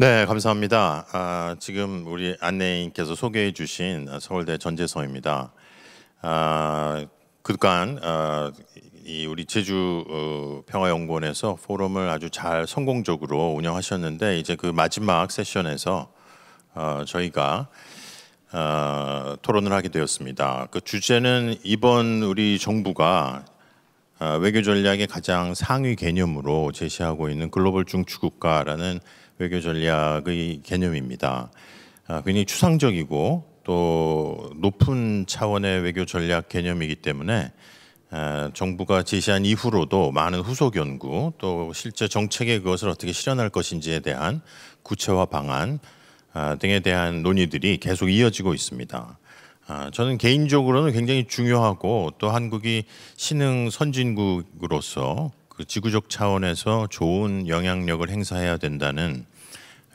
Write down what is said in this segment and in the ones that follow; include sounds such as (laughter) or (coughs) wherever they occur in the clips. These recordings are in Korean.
네, 감사합니다. 아, 지금 우리 안내인께서 소개해 주신 서울대 전재성입니다. 아, 그간 아, 이 우리 제주 어, 평화연구원에서 포럼을 아주 잘 성공적으로 운영하셨는데 이제 그 마지막 세션에서 어, 저희가 어, 토론을 하게 되었습니다. 그 주제는 이번 우리 정부가 어, 외교 전략의 가장 상위 개념으로 제시하고 있는 글로벌 중추국가라는 외교 전략의 개념입니다. 아, 굉장히 추상적이고 또 높은 차원의 외교 전략 개념이기 때문에 아, 정부가 제시한 이후로도 많은 후속 연구 또 실제 정책에 그것을 어떻게 실현할 것인지에 대한 구체화 방안 아, 등에 대한 논의들이 계속 이어지고 있습니다. 저는 개인적으로는 굉장히 중요하고 또 한국이 신흥 선진국으로서 그 지구적 차원에서 좋은 영향력을 행사해야 된다는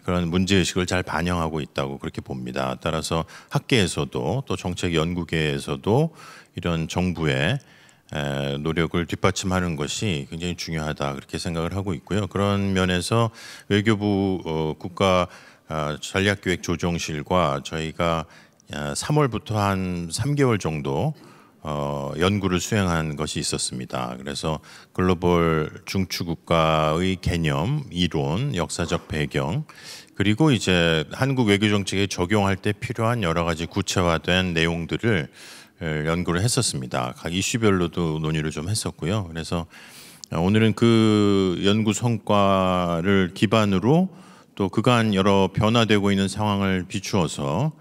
그런 문제 의식을 잘 반영하고 있다고 그렇게 봅니다. 따라서 학계에서도 또 정책 연구계에서도 이런 정부의 노력을 뒷받침하는 것이 굉장히 중요하다 그렇게 생각을 하고 있고요. 그런 면에서 외교부 어, 국가 아, 전략기획 조정실과 저희가 3월부터 아, 한 3개월 정도 어, 연구를 수행한 것이 있었습니다. 그래서 글로벌 중추국가의 개념, 이론, 역사적 배경, 그리고 이제 한국 외교 정책에 적용할 때 필요한 여러 가지 구체화된 내용들을 연구를 했었습니다. 각 이슈별로도 논의를 좀 했었고요. 그래서 오늘은 그 연구 성과를 기반으로 또 그간 여러 변화되고 있는 상황을 비추어서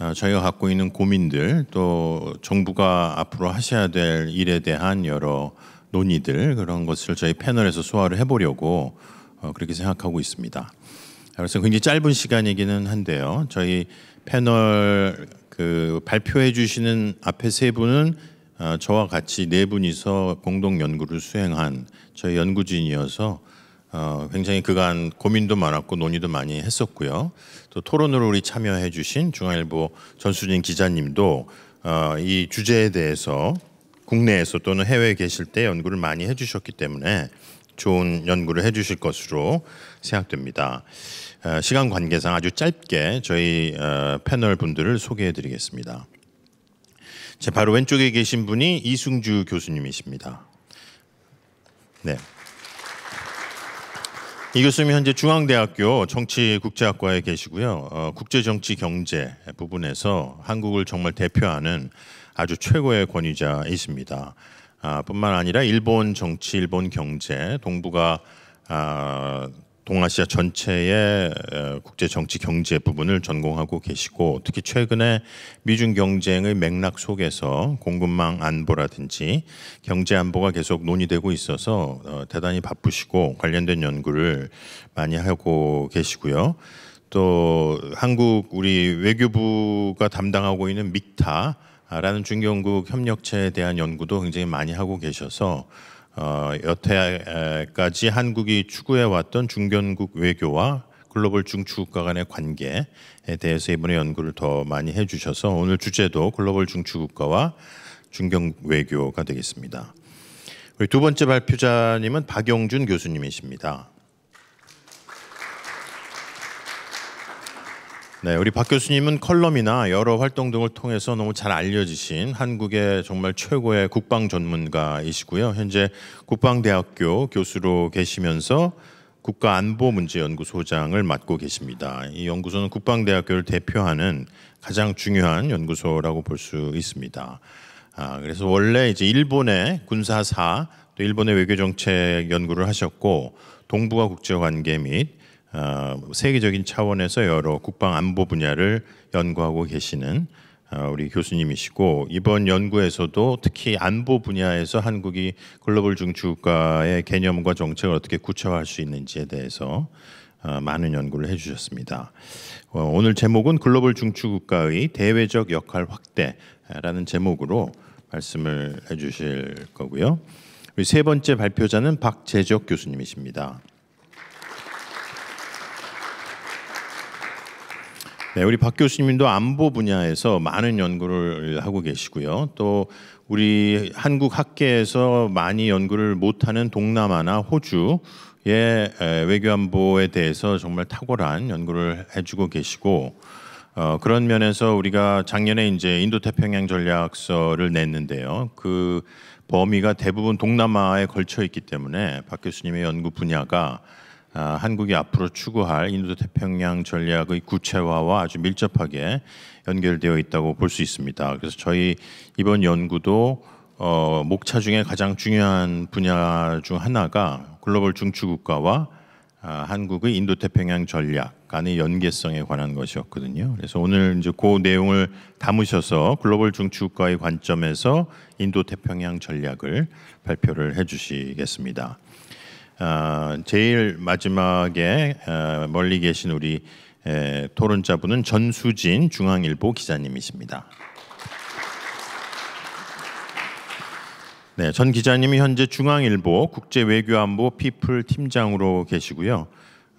어, 저희가 갖고 있는 고민들 또 정부가 앞으로 하셔야 될 일에 대한 여러 논의들 그런 것을 저희 패널에서 소화를 해보려고 어, 그렇게 생각하고 있습니다. 그래서 굉장히 짧은 시간이기는 한데요. 저희 패널 그 발표해 주시는 앞에 세 분은 어, 저와 같이 네 분이서 공동 연구를 수행한 저희 연구진이어서 굉장히 그간 고민도 많았고 논의도 많이 했었고요. 또 토론으로 우리 참여해 주신 중앙일보 전수진 기자님도 어, 이 주제에 대해서 국내에서 또는 해외에 계실 때 연구를 많이 해주셨기 때문에 좋은 연구를 해주실 것으로 생각됩니다. 어, 시간 관계상 아주 짧게 저희 어, 패널 분들을 소개해드리겠습니다. 제 바로 왼쪽에 계신 분이 이승주 교수님이십니다. 네. 이 교수님 현재 중앙대학교 정치국제학과에 계시고요. 어, 국제정치 경제 부분에서 한국을 정말 대표하는 아주 최고의 권위자이십니다. 아, 뿐만 아니라 일본 정치, 일본 경제, 동북아 아, 동아시아 전체의 국제 정치 경제 부분을 전공하고 계시고 특히 최근에 미중 경쟁의 맥락 속에서 공급망 안보라든지 경제 안보가 계속 논의되고 있어서 어, 대단히 바쁘시고 관련된 연구를 많이 하고 계시고요. 또 한국 우리 외교부가 담당하고 있는 믹타라는 중견국 협력체에 대한 연구도 굉장히 많이 하고 계셔서 어, 여태까지 한국이 추구해 왔던 중견국 외교와 글로벌 중추국가 간의 관계에 대해서 이번에 연구를 더 많이 해주셔서 오늘 주제도 글로벌 중추국가와 중견 외교가 되겠습니다. 우리 두 번째 발표자님은 박영준 교수님이십니다. 네, 우리 박 교수님은 컬럼이나 여러 활동 등을 통해서 너무 잘 알려지신 한국의 정말 최고의 국방 전문가이시고요. 현재 국방대학교 교수로 계시면서 국가안보문제연구소장을 맡고 계십니다. 이 연구소는 국방대학교를 대표하는 가장 중요한 연구소라고 볼 수 있습니다. 아, 그래서 원래 이제 일본의 군사사 또 일본의 외교정책 연구를 하셨고 동북아 국제관계 및 어, 세계적인 차원에서 여러 국방 안보 분야를 연구하고 계시는 어, 우리 교수님이시고 이번 연구에서도 특히 안보 분야에서 한국이 글로벌 중추국가의 개념과 정책을 어떻게 구체화할 수 있는지에 대해서 어, 많은 연구를 해주셨습니다. 오늘 제목은 글로벌 중추국가의 대외적 역할 확대라는 제목으로 말씀을 해주실 거고요. 세 번째 발표자는 박재적 교수님이십니다. 네, 우리 박 교수님도 안보 분야에서 많은 연구를 하고 계시고요. 또 우리 한국 학계에서 많이 연구를 못하는 동남아나 호주 의 외교안보에 대해서 정말 탁월한 연구를 해주고 계시고 어, 그런 면에서 우리가 작년에 이제 인도태평양 전략서를 냈는데요. 그 범위가 대부분 동남아에 걸쳐 있기 때문에 박 교수님의 연구 분야가 아, 한국이 앞으로 추구할 인도 태평양 전략의 구체화와 아주 밀접하게 연결되어 있다고 볼 수 있습니다. 그래서 저희 이번 연구도 어, 목차 중에 가장 중요한 분야 중 하나가 글로벌 중추국가와 아, 한국의 인도 태평양 전략 간의 연계성에 관한 것이었거든요. 그래서 오늘 이제 그 내용을 담으셔서 글로벌 중추국가의 관점에서 인도 태평양 전략을 발표를 해주시겠습니다. 어, 제일 마지막에 어, 멀리 계신 우리 토론자분은 전수진 중앙일보 기자님이십니다. 네, 전 기자님이 현재 중앙일보 국제외교안보 피플 팀장으로 계시고요.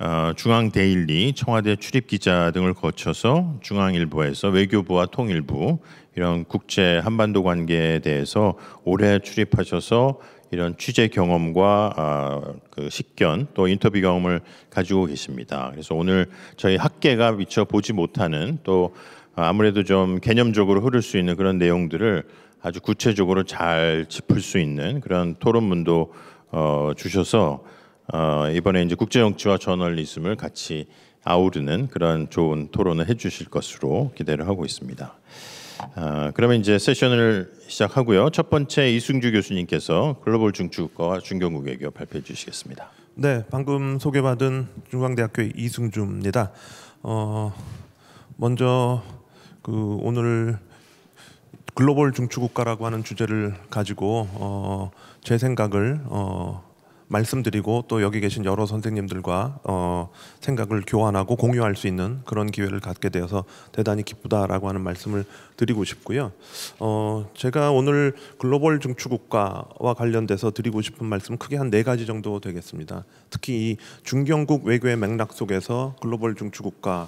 어, 중앙데일리, 청와대 출입기자 등을 거쳐서 중앙일보에서 외교부와 통일부 이런 국제 한반도 관계에 대해서 올해 출입하셔서 이런 취재 경험과 아, 그 식견 또 인터뷰 경험을 가지고 계십니다. 그래서 오늘 저희 학계가 미처 보지 못하는 또 아무래도 좀 개념적으로 흐를 수 있는 그런 내용들을 아주 구체적으로 잘 짚을 수 있는 그런 토론문도 어, 주셔서 어, 이번에 이제 국제정치와 저널리즘을 같이 아우르는 그런 좋은 토론을 해주실 것으로 기대를 하고 있습니다. 아, 그러면 이제 세션을 시작하고요. 첫 번째 이승주 교수님께서 글로벌 중추과 중경국 외교 발표해 주시겠습니다. 네, 방금 소개받은 중앙대학교 이승주입니다. 어, 먼저 그 오늘 글로벌 중추국가라고 하는 주제를 가지고 어, 제 생각을 어, 말씀드리고 또 여기 계신 여러 선생님들과 어, 생각을 교환하고 공유할 수 있는 그런 기회를 갖게 되어서 대단히 기쁘다라고 하는 말씀을 드리고 싶고요. 어, 제가 오늘 글로벌 중추국가와 관련돼서 드리고 싶은 말씀 크게 한 네 가지 정도 되겠습니다. 특히 이 중견국 외교의 맥락 속에서 글로벌 중추국가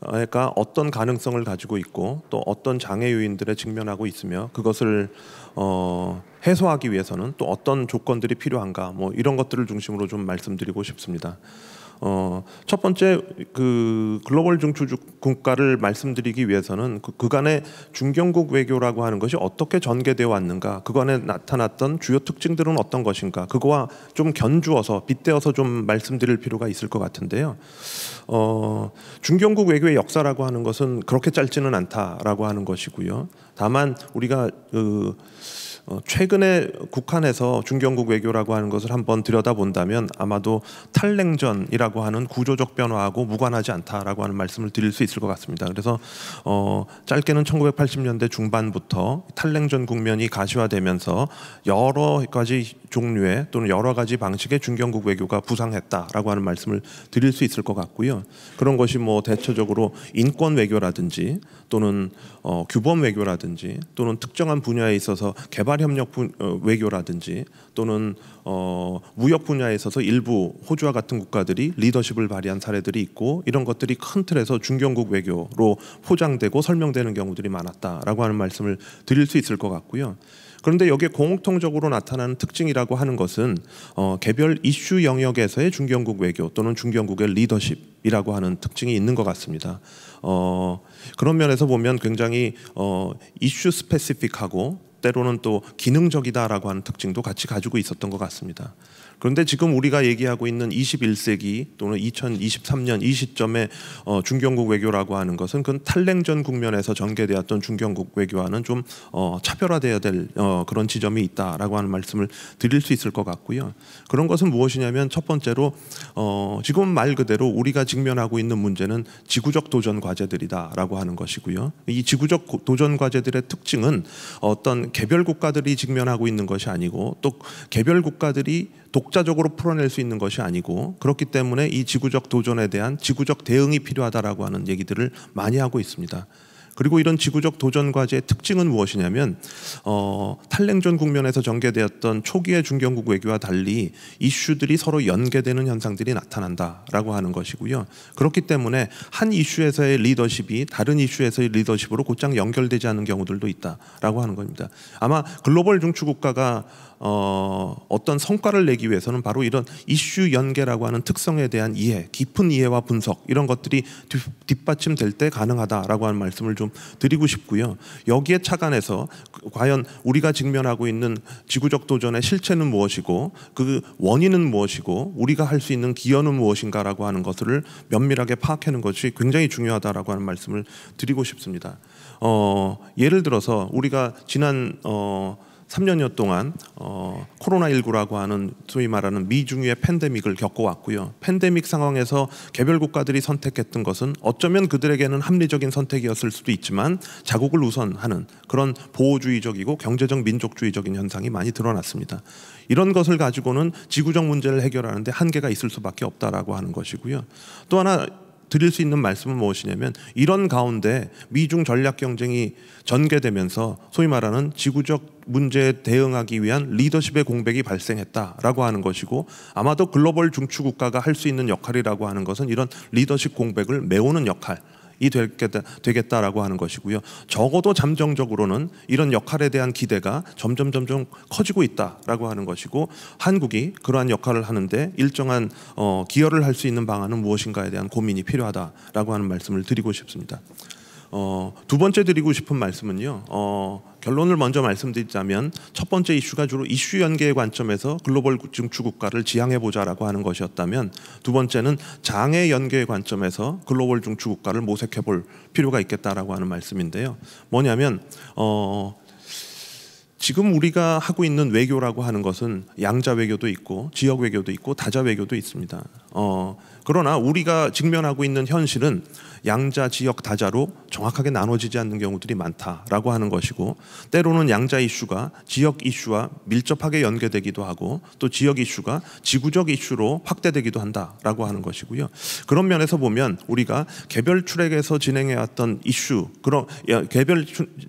그러니까 어떤 가능성을 가지고 있고 또 어떤 장애 요인들에 직면하고 있으며 그것을 어, 해소하기 위해서는 또 어떤 조건들이 필요한가 뭐 이런 것들을 중심으로 좀 말씀드리고 싶습니다. 어, 첫 번째 그 글로벌 중추 국가를 말씀드리기 위해서는 그, 그간의 중견국 외교라고 하는 것이 어떻게 전개되어 왔는가, 그간에 나타났던 주요 특징들은 어떤 것인가, 그거와 좀 견주어서 빗대어서 좀 말씀드릴 필요가 있을 것 같은데요. 어, 중견국 외교의 역사라고 하는 것은 그렇게 짧지는 않다라고 하는 것이고요. 다만 우리가 그 어, 최근에 국한에서 중견국 외교라고 하는 것을 한번 들여다본다면 아마도 탈냉전이라고 하는 구조적 변화하고 무관하지 않다라고 하는 말씀을 드릴 수 있을 것 같습니다. 그래서 어, 짧게는 1980년대 중반부터 탈냉전 국면이 가시화되면서 여러 가지 종류의 또는 여러 가지 방식의 중견국 외교가 부상했다라고 하는 말씀을 드릴 수 있을 것 같고요. 그런 것이 뭐 대체적으로 인권 외교라든지 또는 어, 규범 외교라든지 또는 특정한 분야에 있어서 개발 개발협력 분, 어, 외교라든지 또는 어, 무역 분야에 있어서 일부 호주와 같은 국가들이 리더십을 발휘한 사례들이 있고 이런 것들이 큰 틀에서 중견국 외교로 포장되고 설명되는 경우들이 많았다라고 하는 말씀을 드릴 수 있을 것 같고요. 그런데 여기에 공통적으로 나타나는 특징이라고 하는 것은 어, 개별 이슈 영역에서의 중견국 외교 또는 중견국의 리더십이라고 하는 특징이 있는 것 같습니다. 어, 그런 면에서 보면 굉장히 어, 이슈 스페시픽하고 때로는 또 기능적이다라고 하는 특징도 같이 가지고 있었던 것 같습니다. 그런데 지금 우리가 얘기하고 있는 21세기 또는 2023년 이 시점에 어, 중견국 외교라고 하는 것은 그 탈냉전 국면에서 전개되었던 중견국 외교와는 좀 어, 차별화되어야 될 어, 그런 지점이 있다라고 하는 말씀을 드릴 수 있을 것 같고요. 그런 것은 무엇이냐면 첫 번째로 어, 지금 말 그대로 우리가 직면하고 있는 문제는 지구적 도전 과제들이다라고 하는 것이고요. 이 지구적 도전 과제들의 특징은 어떤 개별 국가들이 직면하고 있는 것이 아니고 또 개별 국가들이 독자적으로 풀어낼 수 있는 것이 아니고 그렇기 때문에 이 지구적 도전에 대한 지구적 대응이 필요하다라고 하는 얘기들을 많이 하고 있습니다. 그리고 이런 지구적 도전 과제의 특징은 무엇이냐면 어, 탈냉전 국면에서 전개되었던 초기의 중견국 외교와 달리 이슈들이 서로 연계되는 현상들이 나타난다라고 하는 것이고요. 그렇기 때문에 한 이슈에서의 리더십이 다른 이슈에서의 리더십으로 곧장 연결되지 않는 경우들도 있다라고 하는 겁니다. 아마 글로벌 중추 국가가 어, 어떤 성과를 내기 위해서는 바로 이런 이슈 연계라고 하는 특성에 대한 이해, 깊은 이해와 분석 이런 것들이 뒷, 받침될 때 가능하다라고 하는 말씀을 좀 드리고 싶고요. 여기에 착안해서 그 과연 우리가 직면하고 있는 지구적 도전의 실체는 무엇이고 그 원인은 무엇이고 우리가 할 수 있는 기여는 무엇인가라고 하는 것을 면밀하게 파악하는 것이 굉장히 중요하다라고 하는 말씀을 드리고 싶습니다. 어, 예를 들어서 우리가 지난 어, 3년여 동안 어, 코로나19라고 하는 소위 말하는 미중의 팬데믹을 겪어왔고요. 팬데믹 상황에서 개별 국가들이 선택했던 것은 어쩌면 그들에게는 합리적인 선택이었을 수도 있지만 자국을 우선하는 그런 보호주의적이고 경제적 민족주의적인 현상이 많이 드러났습니다. 이런 것을 가지고는 지구적 문제를 해결하는데 한계가 있을 수밖에 없다라고 하는 것이고요. 또 하나 드릴 수 있는 말씀은 무엇이냐면 이런 가운데 미중 전략 경쟁이 전개되면서 소위 말하는 지구적 문제에 대응하기 위한 리더십의 공백이 발생했다라고 하는 것이고 아마도 글로벌 중추 국가가 할 수 있는 역할이라고 하는 것은 이런 리더십 공백을 메우는 역할 이 되겠다, 되겠다라고 하는 것이고요. 적어도 잠정적으로는 이런 역할에 대한 기대가 점점 점점 커지고 있다라고 하는 것이고 한국이 그러한 역할을 하는데 일정한 어, 기여를 할 수 있는 방안은 무엇인가에 대한 고민이 필요하다라고 하는 말씀을 드리고 싶습니다. 어, 두 번째 드리고 싶은 말씀은요. 어, 결론을 먼저 말씀드리자면 첫 번째 이슈가 주로 이슈 연계의 관점에서 글로벌 증축 국가를 지향해 보자라고 하는 것이었다면 두 번째는 장애 연계의 관점에서 글로벌 중축 국가를 모색해 볼 필요가 있겠다라고 하는 말씀인데요. 뭐냐면 어, 지금 우리가 하고 있는 외교라고 하는 것은 양자 외교도 있고 지역 외교도 있고 다자 외교도 있습니다. 어, 그러나 우리가 직면하고 있는 현실은 양자, 지역, 다자로 정확하게 나눠지지 않는 경우들이 많다라고 하는 것이고 때로는 양자 이슈가 지역 이슈와 밀접하게 연계되기도 하고 또 지역 이슈가 지구적 이슈로 확대되기도 한다라고 하는 것이고요. 그런 면에서 보면 우리가 개별 출액에서 진행해왔던 이슈, 그런 예, 개별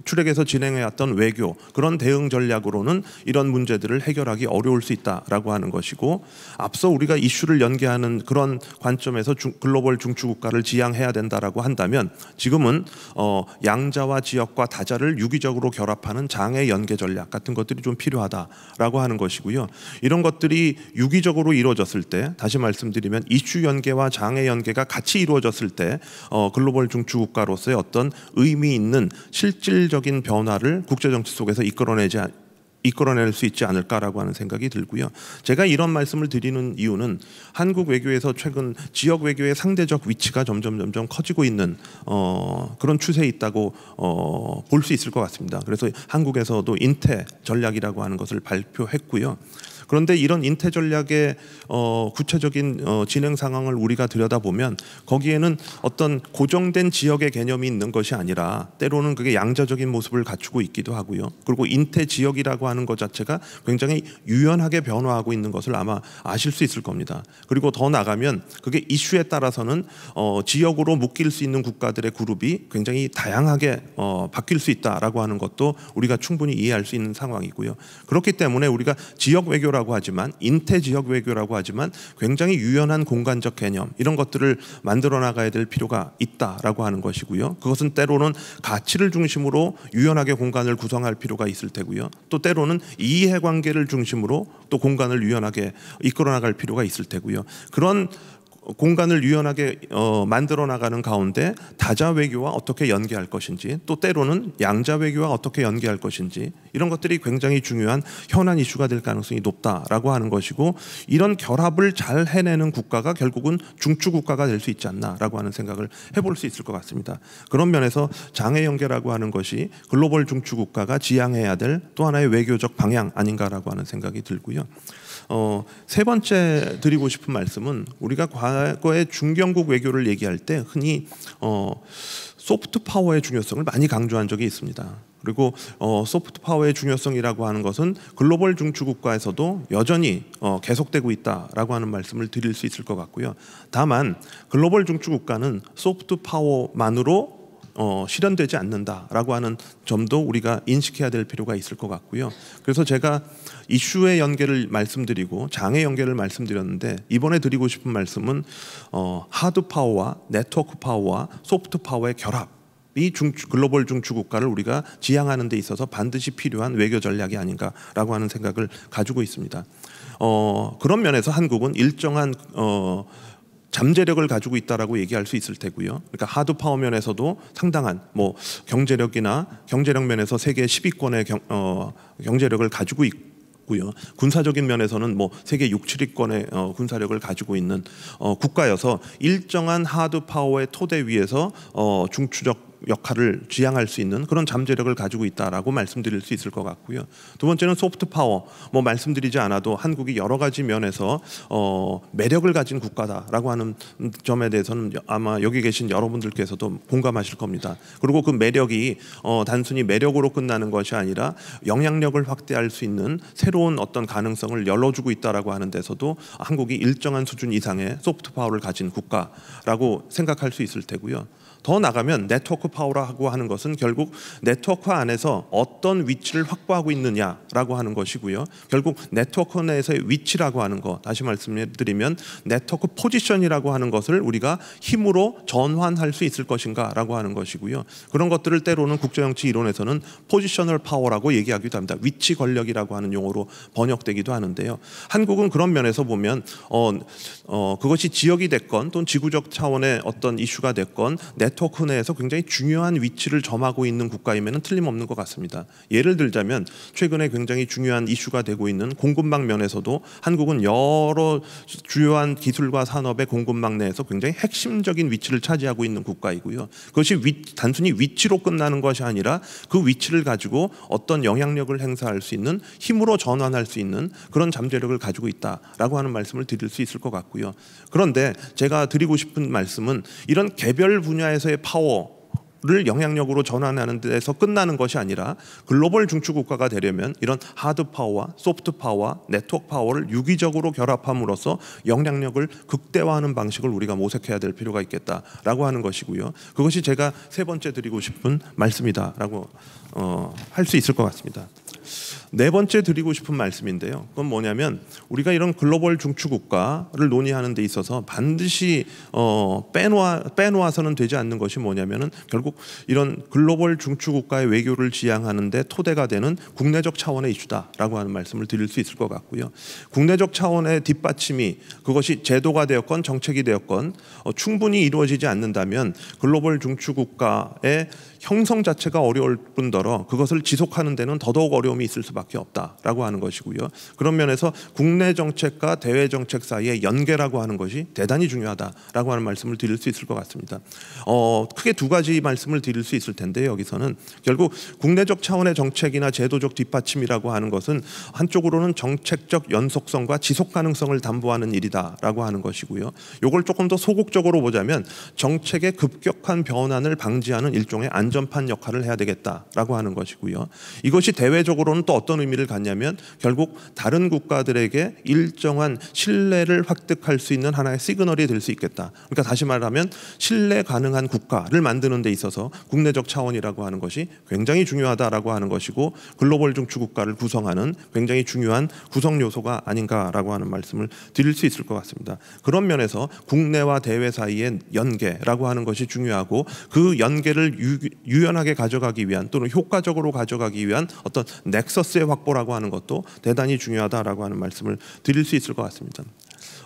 출액에서 진행해왔던 외교 그런 대응 전략으로는 이런 문제들을 해결하기 어려울 수 있다라고 하는 것이고 앞서 우리가 이슈를 연계하는 그런 그런 관점에서 중, 글로벌 중추 국가를 지향해야 된다라고 한다면 지금은 어, 양자와 지역과 다자를 유기적으로 결합하는 장애 연계 전략 같은 것들이 좀 필요하다라고 하는 것이고요. 이런 것들이 유기적으로 이루어졌을 때 다시 말씀드리면 이슈 연계와 장애 연계가 같이 이루어졌을 때 어, 글로벌 중추 국가로서의 어떤 의미 있는 실질적인 변화를 국제 정치 속에서 이끌어내지 이끌어낼 수 있지 않을까라고 하는 생각이 들고요. 제가 이런 말씀을 드리는 이유는 한국 외교에서 최근 지역 외교의 상대적 위치가 점점 점점 커지고 있는 어, 그런 추세에 있다고 어, 볼수 있을 것 같습니다. 그래서 한국에서도 인태 전략이라고 하는 것을 발표했고요. 그런데 이런 인태 전략의 어, 구체적인 어, 진행 상황을 우리가 들여다보면 거기에는 어떤 고정된 지역의 개념이 있는 것이 아니라 때로는 그게 양자적인 모습을 갖추고 있기도 하고요. 그리고 인태 지역이라고 하는 것 자체가 굉장히 유연하게 변화하고 있는 것을 아마 아실 수 있을 겁니다. 그리고 더 나가면 그게 이슈에 따라서는 어, 지역으로 묶일 수 있는 국가들의 그룹이 굉장히 다양하게 어, 바뀔 수 있다라고 하는 것도 우리가 충분히 이해할 수 있는 상황이고요. 그렇기 때문에 우리가 지역 외교라고 외교라고 하지만 인태 지역 외교라고 하지만 굉장히 유연한 공간적 개념 이런 것들을 만들어 나가야 될 필요가 있다라고 하는 것이고요. 그것은 때로는 가치를 중심으로 유연하게 공간을 구성할 필요가 있을 테고요. 또 때로는 이해관계를 중심으로 또 공간을 유연하게 이끌어 나갈 필요가 있을 테고요. 그런 공간을 유연하게 어, 만들어 나가는 가운데 다자 외교와 어떻게 연계할 것인지 또 때로는 양자 외교와 어떻게 연계할 것인지 이런 것들이 굉장히 중요한 현안 이슈가 될 가능성이 높다라고 하는 것이고 이런 결합을 잘 해내는 국가가 결국은 중추 국가가 될 수 있지 않나라고 하는 생각을 해볼 수 있을 것 같습니다. 그런 면에서 장애 연계라고 하는 것이 글로벌 중추 국가가 지향해야 될 또 하나의 외교적 방향 아닌가라고 하는 생각이 들고요. 어, 세 번째 드리고 싶은 말씀은 우리가 과거의 중견국 외교를 얘기할 때 흔히 어, 소프트 파워의 중요성을 많이 강조한 적이 있습니다. 그리고 어, 소프트 파워의 중요성이라고 하는 것은 글로벌 중추국가에서도 여전히 어, 계속되고 있다라고 하는 말씀을 드릴 수 있을 것 같고요. 다만 글로벌 중추국가는 소프트 파워만으로 어, 실현되지 않는다라고 하는 점도 우리가 인식해야 될 필요가 있을 것 같고요. 그래서 제가 이슈의 연계를 말씀드리고 장의 연계를 말씀드렸는데 이번에 드리고 싶은 말씀은 어, 하드 파워와 네트워크 파워와 소프트 파워의 결합 이 중추, 글로벌 중추 국가를 우리가 지향하는 데 있어서 반드시 필요한 외교 전략이 아닌가라고 하는 생각을 가지고 있습니다. 어, 그런 면에서 한국은 일정한 어, 잠재력을 가지고 있다라고 얘기할 수 있을 테고요. 그러니까 하드 파워 면에서도 상당한 뭐 경제력이나 경제력 면에서 세계 10위권의 경, 어, 경제력을 가지고 있고 고요 군사적인 면에서는 뭐 세계 6, 7위권의 어, 군사력을 가지고 있는 어, 국가여서 일정한 하드 파워의 토대 위에서 어, 중추적 역할을 지향할 수 있는 그런 잠재력을 가지고 있다라고 말씀드릴 수 있을 것 같고요. 두 번째는 소프트 파워. 뭐 말씀드리지 않아도 한국이 여러 가지 면에서 어, 매력을 가진 국가다라고 하는 점에 대해서는 아마 여기 계신 여러분들께서도 공감하실 겁니다. 그리고 그 매력이 어, 단순히 매력으로 끝나는 것이 아니라 영향력을 확대할 수 있는 새로운 어떤 가능성을 열어주고 있다라고 하는 데서도 한국이 일정한 수준 이상의 소프트 파워를 가진 국가라고 생각할 수 있을 테고요. 더 나가면 네트워크 파워라고 하는 것은 결국 네트워크 안에서 어떤 위치를 확보하고 있느냐라고 하는 것이고요. 결국 네트워크 내에서의 위치라고 하는 것 다시 말씀드리면 네트워크 포지션이라고 하는 것을 우리가 힘으로 전환할 수 있을 것인가라고 하는 것이고요. 그런 것들을 때로는 국제정치 이론에서는 포지셔널 파워라고 얘기하기도 합니다. 위치 권력이라고 하는 용어로 번역되기도 하는데요. 한국은 그런 면에서 보면 어, 어, 그것이 지역이 됐건 또는 지구적 차원의 어떤 이슈가 됐건 네트 네트워크 내에서 굉장히 중요한 위치를 점하고 있는 국가임에는 틀림없는 것 같습니다. 예를 들자면 최근에 굉장히 중요한 이슈가 되고 있는 공급망 면에서도 한국은 여러 주요한 기술과 산업의 공급망 내에서 굉장히 핵심적인 위치를 차지하고 있는 국가이고요. 그것이 위, 단순히 위치로 끝나는 것이 아니라 그 위치를 가지고 어떤 영향력을 행사할 수 있는 힘으로 전환할 수 있는 그런 잠재력을 가지고 있다라고 하는 말씀을 드릴 수 있을 것 같고요. 그런데 제가 드리고 싶은 말씀은 이런 개별 분야에서 안에서의 파워를 영향력으로 전환하는 데서 끝나는 것이 아니라 글로벌 중추국가가 되려면 이런 하드 파워와 소프트 파워와 네트워크 파워를 유기적으로 결합함으로써 영향력을 극대화하는 방식을 우리가 모색해야 될 필요가 있겠다라고 하는 것이고요. 그것이 제가 세 번째 드리고 싶은 말씀이다라고 어, 할수 있을 것 같습니다. 네 번째 드리고 싶은 말씀인데요. 그건 뭐냐면 우리가 이런 글로벌 중추국가를 논의하는 데 있어서 반드시 어, 빼놓아, 빼놓아서는 되지 않는 것이 뭐냐면은 결국 이런 글로벌 중추국가의 외교를 지향하는데 토대가 되는 국내적 차원의 이슈다라고 하는 말씀을 드릴 수 있을 것 같고요. 국내적 차원의 뒷받침이 그것이 제도가 되었건 정책이 되었건 어, 충분히 이루어지지 않는다면 글로벌 중추국가의 형성 자체가 어려울 뿐더러 그것을 지속하는 데는 더더욱 어려움이 있을 수밖에 수밖에 없다라고 하는 것이고요. 그런 면에서 국내 정책과 대외 정책 사이의 연계라고 하는 것이 대단히 중요하다라고 하는 말씀을 드릴 수 있을 것 같습니다. 어, 크게 두 가지 말씀을 드릴 수 있을 텐데 여기서는 결국 국내적 차원의 정책이나 제도적 뒷받침이라고 하는 것은 한쪽으로는 정책적 연속성과 지속 가능성을 담보하는 일이다라고 하는 것이고요. 이걸 조금 더 소극적으로 보자면 정책의 급격한 변환을 방지하는 일종의 안전판 역할을 해야 되겠다라고 하는 것이고요. 이것이 대외적으로는 또 어떤 어떤 의미를 갖냐면 결국 다른 국가들에게 일정한 신뢰를 확득할수 있는 하나의 시그널이 될 수 있겠다. 그러니까 다시 말하면 신뢰 가능한 국가를 만드는 데 있어서 국내적 차원이라고 하는 것이 굉장히 중요하다라고 하는 것이고 글로벌 중추 국가를 구성하는 굉장히 중요한 구성 요소가 아닌가라고 하는 말씀을 드릴 수 있을 것 같습니다. 그런 면에서 국내와 대외 사이의 연계라고 하는 것이 중요하고 그 연계를 유, 유연하게 가져가기 위한 또는 효과적으로 가져가기 위한 어떤 넥서스의 신뢰 확보라고 하는 것도 대단히 중요하다라고 하는 말씀을 드릴 수 있을 것 같습니다.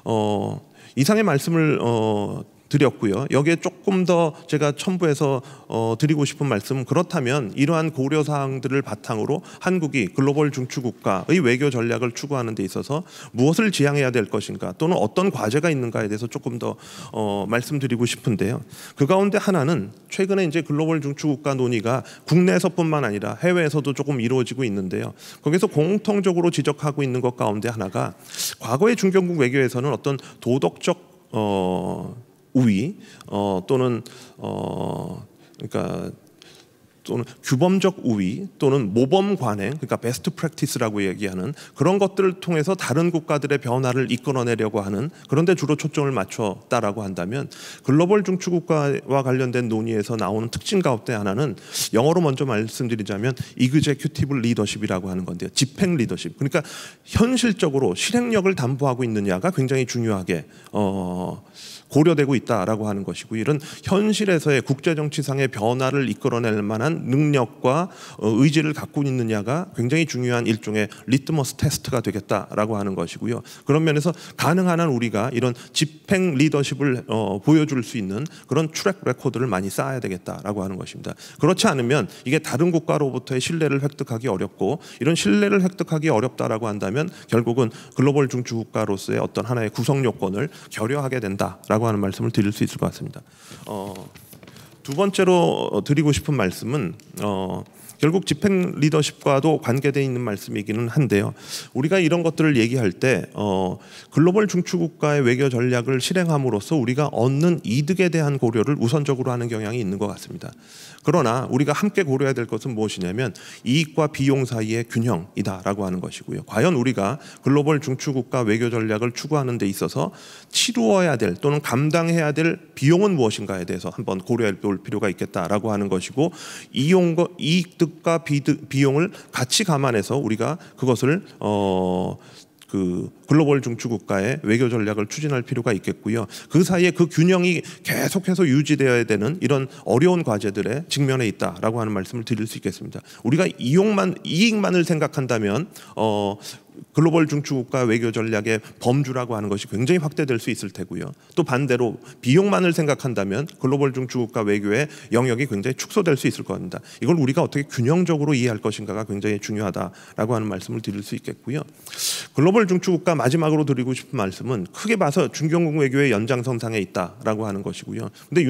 어, 이상의 말씀을 어, 드렸고요. 여기에 조금 더 제가 첨부해서 어, 드리고 싶은 말씀은 그렇다면 이러한 고려 사항들을 바탕으로 한국이 글로벌 중추국가의 외교 전략을 추구하는 데 있어서 무엇을 지향해야 될 것인가 또는 어떤 과제가 있는가에 대해서 조금 더 어, 말씀드리고 싶은데요. 그 가운데 하나는 최근에 이제 글로벌 중추국가 논의가 국내에서뿐만 아니라 해외에서도 조금 이루어지고 있는데요. 거기서 공통적으로 지적하고 있는 것 가운데 하나가 과거의 중견국 외교에서는 어떤 도덕적 어, 우위 어, 또는 어, 그러니까 또는 규범적 우위 또는 모범 관행 그러니까 베스트 프랙티스라고 얘기하는 그런 것들을 통해서 다른 국가들의 변화를 이끌어내려고 하는 그런데 주로 초점을 맞췄다라고 한다면 글로벌 중추국가와 관련된 논의에서 나오는 특징 가운데 하나는 영어로 먼저 말씀드리자면 이그제큐티브 리더십이라고 하는 건데요 집행 리더십 그러니까 현실적으로 실행력을 담보하고 있느냐가 굉장히 중요하게 어. 고려되고 있다라고 하는 것이고 이런 현실에서의 국제 정치상의 변화를 이끌어낼 만한 능력과 어, 의지를 갖고 있느냐가 굉장히 중요한 일종의 리트머스 테스트가 되겠다라고 하는 것이고요. 그런 면에서 가능한 한 우리가 이런 집행 리더십을 어, 보여줄 수 있는 그런 트랙 레코드를 많이 쌓아야 되겠다라고 하는 것입니다. 그렇지 않으면 이게 다른 국가로부터의 신뢰를 획득하기 어렵고 이런 신뢰를 획득하기 어렵다라고 한다면 결국은 글로벌 중추국가로서의 어떤 하나의 구성 요건을 결여하게 된다라고. 라고 하는 말씀을 드릴 수 있을 것 같습니다. 어, 두 번째로 드리고 싶은 말씀은 어, 결국 집행 리더십과도 관계되어 있는 말씀이기는 한데요. 우리가 이런 것들을 얘기할 때 어, 글로벌 중추국가의 외교 전략을 실행함으로써 우리가 얻는 이득에 대한 고려를 우선적으로 하는 경향이 있는 것 같습니다. 그러나 우리가 함께 고려해야 될 것은 무엇이냐면 이익과 비용 사이의 균형이다라고 하는 것이고요. 과연 우리가 글로벌 중추국가 외교 전략을 추구하는 데 있어서 치루어야 될 또는 감당해야 될 비용은 무엇인가에 대해서 한번 고려해 볼 필요가 있겠다라고 하는 것이고 이용과 이익 등 이득과 비득, 비용을 같이 감안해서 우리가 그것을 어, 그 글로벌 중추국가의 외교 전략을 추진할 필요가 있겠고요. 그 사이에 그 균형이 계속해서 유지되어야 되는 이런 어려운 과제들의직면에 있다라고 하는 말씀을 드릴 수 있겠습니다. 우리가 이용만 이익만을 생각한다면 어 글로벌 중추국가 외교 전략의 범주라고 하는 것이 굉장히 확대될 수 있을 테고요. 또 반대로 비용만을 생각한다면 글로벌 중추국가 외교의 영역이 굉장히 축소될 수 있을 겁니다. 이걸 우리가 어떻게 균형적으로 이해할 것인가가 굉장히 중요하다라고 하는 말씀을 드릴 수 있겠고요. 글로벌 중추국가 마지막으로 드리고 싶은 말씀은 크게 봐서 중경국 외교의 연장선상에 있다라고 하는 것이고요. 근데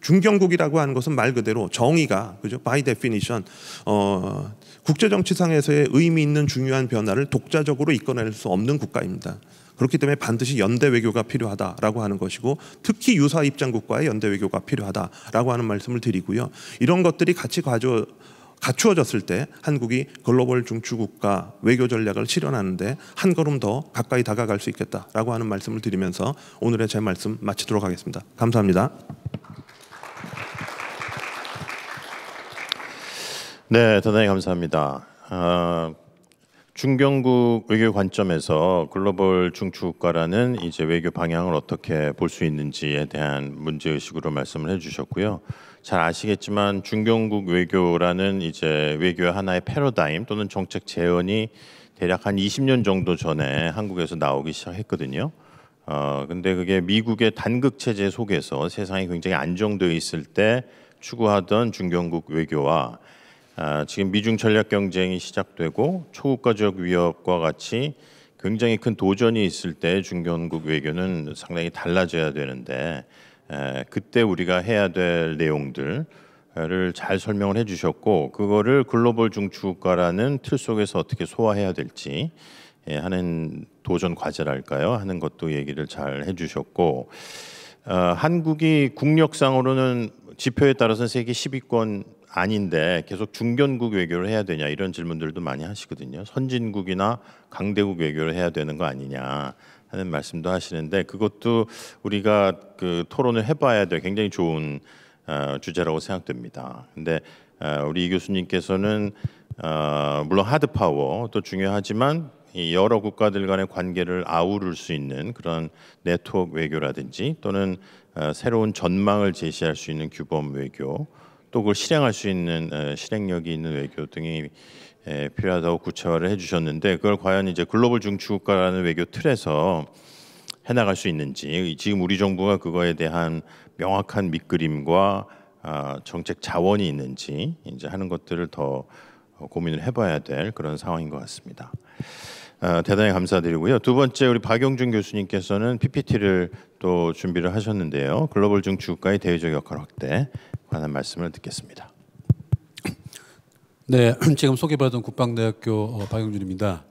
윤중경국이라고 하는 것은 말 그대로 정의가 그죠? 바이 데피니션 어 국제 정치상에서의 의미 있는 중요한 변화를 독자적으로 이끌어낼 수 없는 국가입니다. 그렇기 때문에 반드시 연대 외교가 필요하다라고 하는 것이고 특히 유사 입장국과의 연대 외교가 필요하다라고 하는 말씀을 드리고요. 이런 것들이 같이 가져 갖추어졌을 때 한국이 글로벌 중추국가 외교 전략을 실현하는데 한 걸음 더 가까이 다가갈 수 있겠다라고 하는 말씀을 드리면서 오늘의 제 말씀 마치도록 하겠습니다. 감사합니다. 네, 대단히 감사합니다. 아, 중견국 외교 관점에서 글로벌 중추국가라는 이제 외교 방향을 어떻게 볼 수 있는지에 대한 문제 의식으로 말씀을 해주셨고요. 잘 아시겠지만 중견국 외교라는 이제 외교의 하나의 패러다임 또는 정책 재현이 대략 한 20년 정도 전에 한국에서 나오기 시작했거든요. 어, 근데 그게 미국의 단극 체제 속에서 세상이 굉장히 안정되어 있을 때 추구하던 중견국 외교와 아, 지금 미중 전략 경쟁이 시작되고 초국가적 위협과 같이 굉장히 큰 도전이 있을 때 중견국 외교는 상당히 달라져야 되는데 그때 우리가 해야 될 내용들 을잘 설명을 해주셨고 그거를 글로벌 중추국가라는 틀 속에서 어떻게 소화해야 될지 예, 하는 도전 과제랄까요 하는 것도 얘기를 잘 해주셨고 어, 한국이 국력상으로는 지표에 따라서 세계 10위권 아닌데 계속 중견국 외교를 해야 되냐 이런 질문들도 많이 하시거든요. 선진국이나 강대국 외교를 해야 되는 거 아니냐 하는 말씀도 하시는데 그것도 우리가 그 토론을 해봐야 돼 굉장히 좋은 어, 주제라고 생각됩니다. 근데 어, 우리 이 교수님께서는 어, 물론 하드 파워도 중요하지만 여러 국가들 간의 관계를 아우를 수 있는 그런 네트워크 외교라든지 또는 어, 새로운 전망을 제시할 수 있는 규범 외교 또 그걸 실행할 수 있는 실행력이 있는 외교 등이 필요하다고 구체화를 해주셨는데 그걸 과연 이제 글로벌 중추국가라는 외교 틀에서 해나갈 수 있는지 지금 우리 정부가 그거에 대한 명확한 밑그림과 아, 정책 자원이 있는지 이제 하는 것들을 더 어, 고민을 해봐야 될 그런 상황인 것 같습니다. 아, 대단히 감사드리고요. 두 번째 우리 박영준 교수님께서는 PPT를 또 준비를 하셨는데요. 글로벌 중추국가의 대외적 역할 확대 관한 말씀을 듣겠습니다. 네, (clears throat) 지금 소개받은 국방대학교 어, 박영준입니다.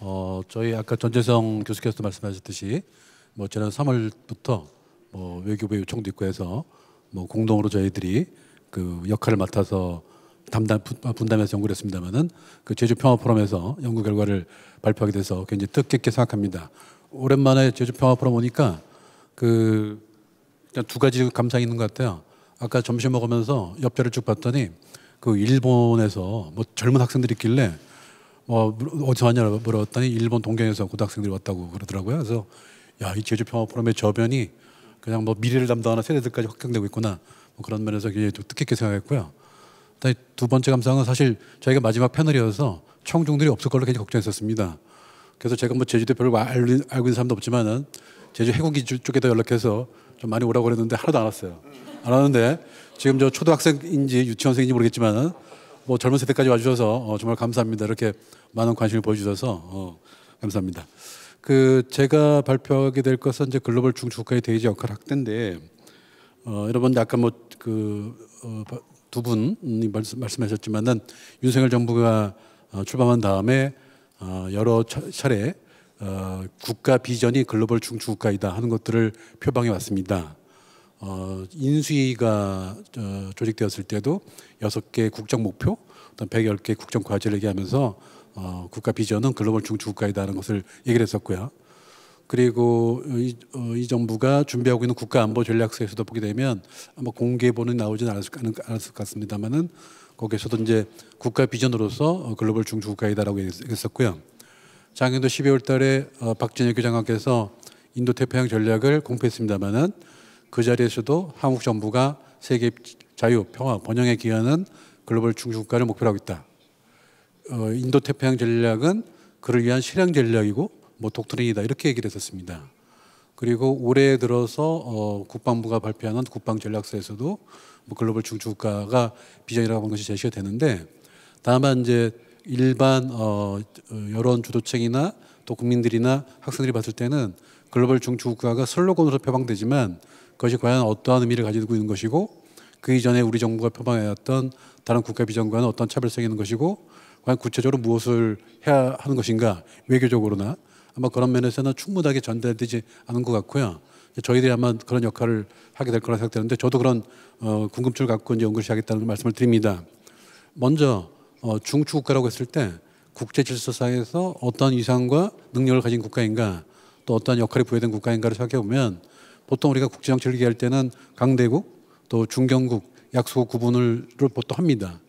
어, 저희 아까 전재성 교수께서도 말씀하셨듯이 뭐 지난 3월부터 뭐 외교부 요청도 있고 해서 뭐 공동으로 저희들이 그 역할을 맡아서 담당 아, 분담해서 연구를 했습니다만은 그 제주 평화 포럼에서 연구 결과를 발표하게 돼서 굉장히 뜻깊게 생각합니다. 오랜만에 제주 평화 포럼 오니까 그두 가지 감상이 있는 것 같아요. 아까 점심 먹으면서 옆자를 쭉 봤더니 그 일본에서 뭐 젊은 학생들이 있길래 뭐 어디서 왔냐고 물어봤더니 일본 동경에서 고등학생들이 왔다고 그러더라고요. 그래서 야, 이 제주 평화 포럼의 저변이 그냥 뭐 미래를 담당하는 세대들까지 확장되고 있구나. 뭐 그런 면에서 굉장히 뜻깊게 생각했고요. 두 번째 감상은 사실 저희가 마지막 패널이어서 청중들이 없을 걸로 굉장히 걱정했었습니다. 그래서 제가 뭐 제주도 별로 알고 있는 사람도 없지만은 제주 해군기 쪽에다 연락해서 좀 많이 오라고 그랬는데 하나도 안 왔어요. 안 하는데 지금 저 초등학생인지 유치원생인지 모르겠지만 뭐 젊은 세대까지 와주셔서 어, 정말 감사합니다. 이렇게 많은 관심을 보여주셔서 어, 감사합니다. 그 제가 발표하게 될 것은 이제 글로벌 중추국가의 대의지 역할 확대인데 어, 여러분 약간 뭐그두 어, 분이 음, 말씀, 말씀하셨지만은 윤석열 정부가 어, 출범한 다음에 어, 여러 차례 어, 국가 비전이 글로벌 중추국가이다 하는 것들을 표방해 왔습니다. 어, 인수위가 어, 조직되었을 때도 여섯 개 국정 목표, 어떤 110개 국정 과제를 얘기하면서 어, 국가 비전은 글로벌 중추국가이다라는 것을 얘기를 했었고요. 그리고 이, 어, 이, 정부가 준비하고 있는 국가 안보 전략서에서도 보게 되면 아마 공개 보는 나오지는 않았을, 않았을 것 같습니다만은 거기에서도 이제 국가 비전으로서 어, 글로벌 중추국가이다라고 얘기 했었고요. 작년도 12월 달에 어, 박진혁 교장께서 인도 태평양 전략을 공표했습니다만은 그 자리에서도 한국 정부가 세계 자유, 평화, 번영에 기여하는 글로벌 중심국가를 목표로 하고 있다. 어, 인도 태평양 전략은 그를 위한 실행 전략이고 뭐 독트린이다 이렇게 얘기를 했었습니다. 그리고 올해 들어서 어, 국방부가 발표하는 국방 전략서에서도 뭐 글로벌 중국가가 비전이라고 하는 것이 제시가 되는데 다만 이제 일반 어, 여론 주도층이나 또 국민들이나 학생들이 봤을 때는 글로벌 중추국가가 슬로건으로 표방되지만 그것이 과연 어떠한 의미를 가지고 있는 것이고 그 이전에 우리 정부가 표방해왔던 다른 국가 비전과는 어떤 차별성이 있는 것이고 과연 구체적으로 무엇을 해야 하는 것인가 외교적으로나 아마 그런 면에서는 충분하게 전달되지 않은 것 같고요. 저희들이 아마 그런 역할을 하게 될 거라 생각되는데 저도 그런 어, 궁금증을 갖고 이제 연구를 시작했다는 말씀을 드립니다. 먼저 어, 중추 국가라고 했을 때 국제 질서상에서 어떤 이상과 능력을 가진 국가인가 또 어떤 역할이 부여된 국가인가를 생각해 보면 보통 우리가 국제정치를 얘기할 때는 강대국 또 중견국 약소 구분을 보통 합니다.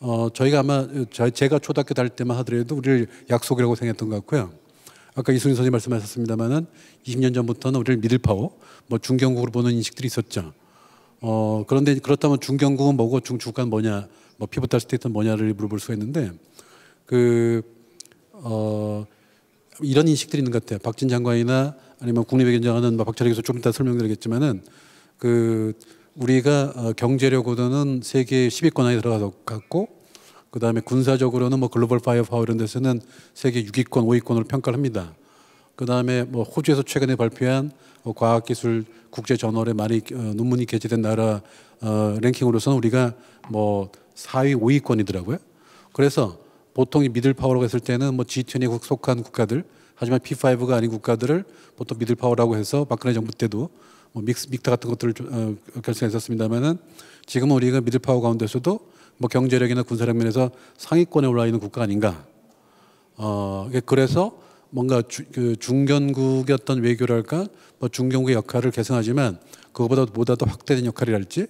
어, 저희가 아마 제가 초등학교 다닐 때만 하더라도 우리를 약속이라고 생각했던 것 같고요. 아까 이순희 선생님 말씀하셨습니다만은 20년 전부터는 우리를 미들 파워, 뭐 중견국으로 보는 인식들이 있었죠. 어, 그런데 그렇다면 중견국은 뭐고 중주간 뭐냐, 뭐 피부탈 스테이트는 뭐냐를 물어볼 수가 있는데 그 어, 이런 인식들이 있는 것 같아요. 박진 장관이나 아니면 국립에 견장은는 뭐 박철희 교수 좀 이따 설명드리겠지만은 그 우리가 어, 경제력으로는 세계 10위권 안에 들어갔고 그 다음에 군사적으로는 뭐 글로벌 파이어파워 이런 데서는 세계 6위권, 5위권으로 평가 합니다. 그 다음에 뭐 호주에서 최근에 발표한 뭐 과학기술 국제 저널에 많이 어, 논문이 게재된 나라 어, 랭킹으로서는 우리가 뭐 4위, 5위권이더라고요. 그래서 보통 이 미들 파워로고 했을 때는 뭐 G20에 속한 국가들 하지만 P5가 아닌 국가들을 보통 미들 파워라고 해서 박근혜 정부 때도 뭐 믹스 믹터 같은 것들을 어, 결성했었습니다만은 지금 우리가 미들 파워 가운데서도 뭐 경제력이나 군사력 면에서 상위권에 올라 있는 국가 아닌가. 어 그래서 뭔가 주, 그 중견국의 어떤 외교랄까 뭐 중견국의 역할을 계승하지만 그것보다 보다 더 확대된 역할이랄지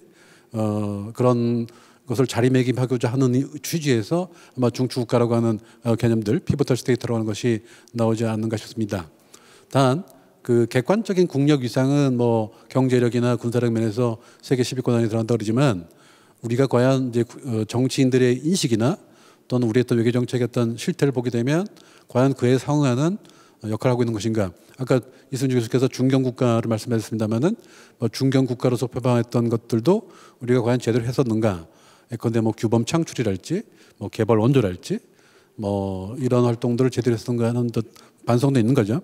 어 그런 그것을 자리매김하고자 하는 취지에서 아마 중추국가라고 하는 어, 개념들, 피부털 스테이트라고 하는 것이 나오지 않는가 싶습니다. 단, 그 객관적인 국력 위상은 뭐 경제력이나 군사력 면에서 세계 10위권 안에 들어간다 그러지만 우리가 과연 이제 어, 정치인들의 인식이나 또는 우리의 외교 정책의 어떤 실태를 보게 되면 과연 그에 상응하는 어, 역할을 하고 있는 것인가. 아까 이순주 교수께서 중견 국가를 말씀하셨습니다만은 뭐 중견 국가로서 표방했던 것들도 우리가 과연 제대로 했었는가. 예컨대 뭐 규범 창출이랄지 뭐 개발 원조랄지 뭐 이런 활동들을 제대로 했던가 하는 듯 반성도 있는 거죠.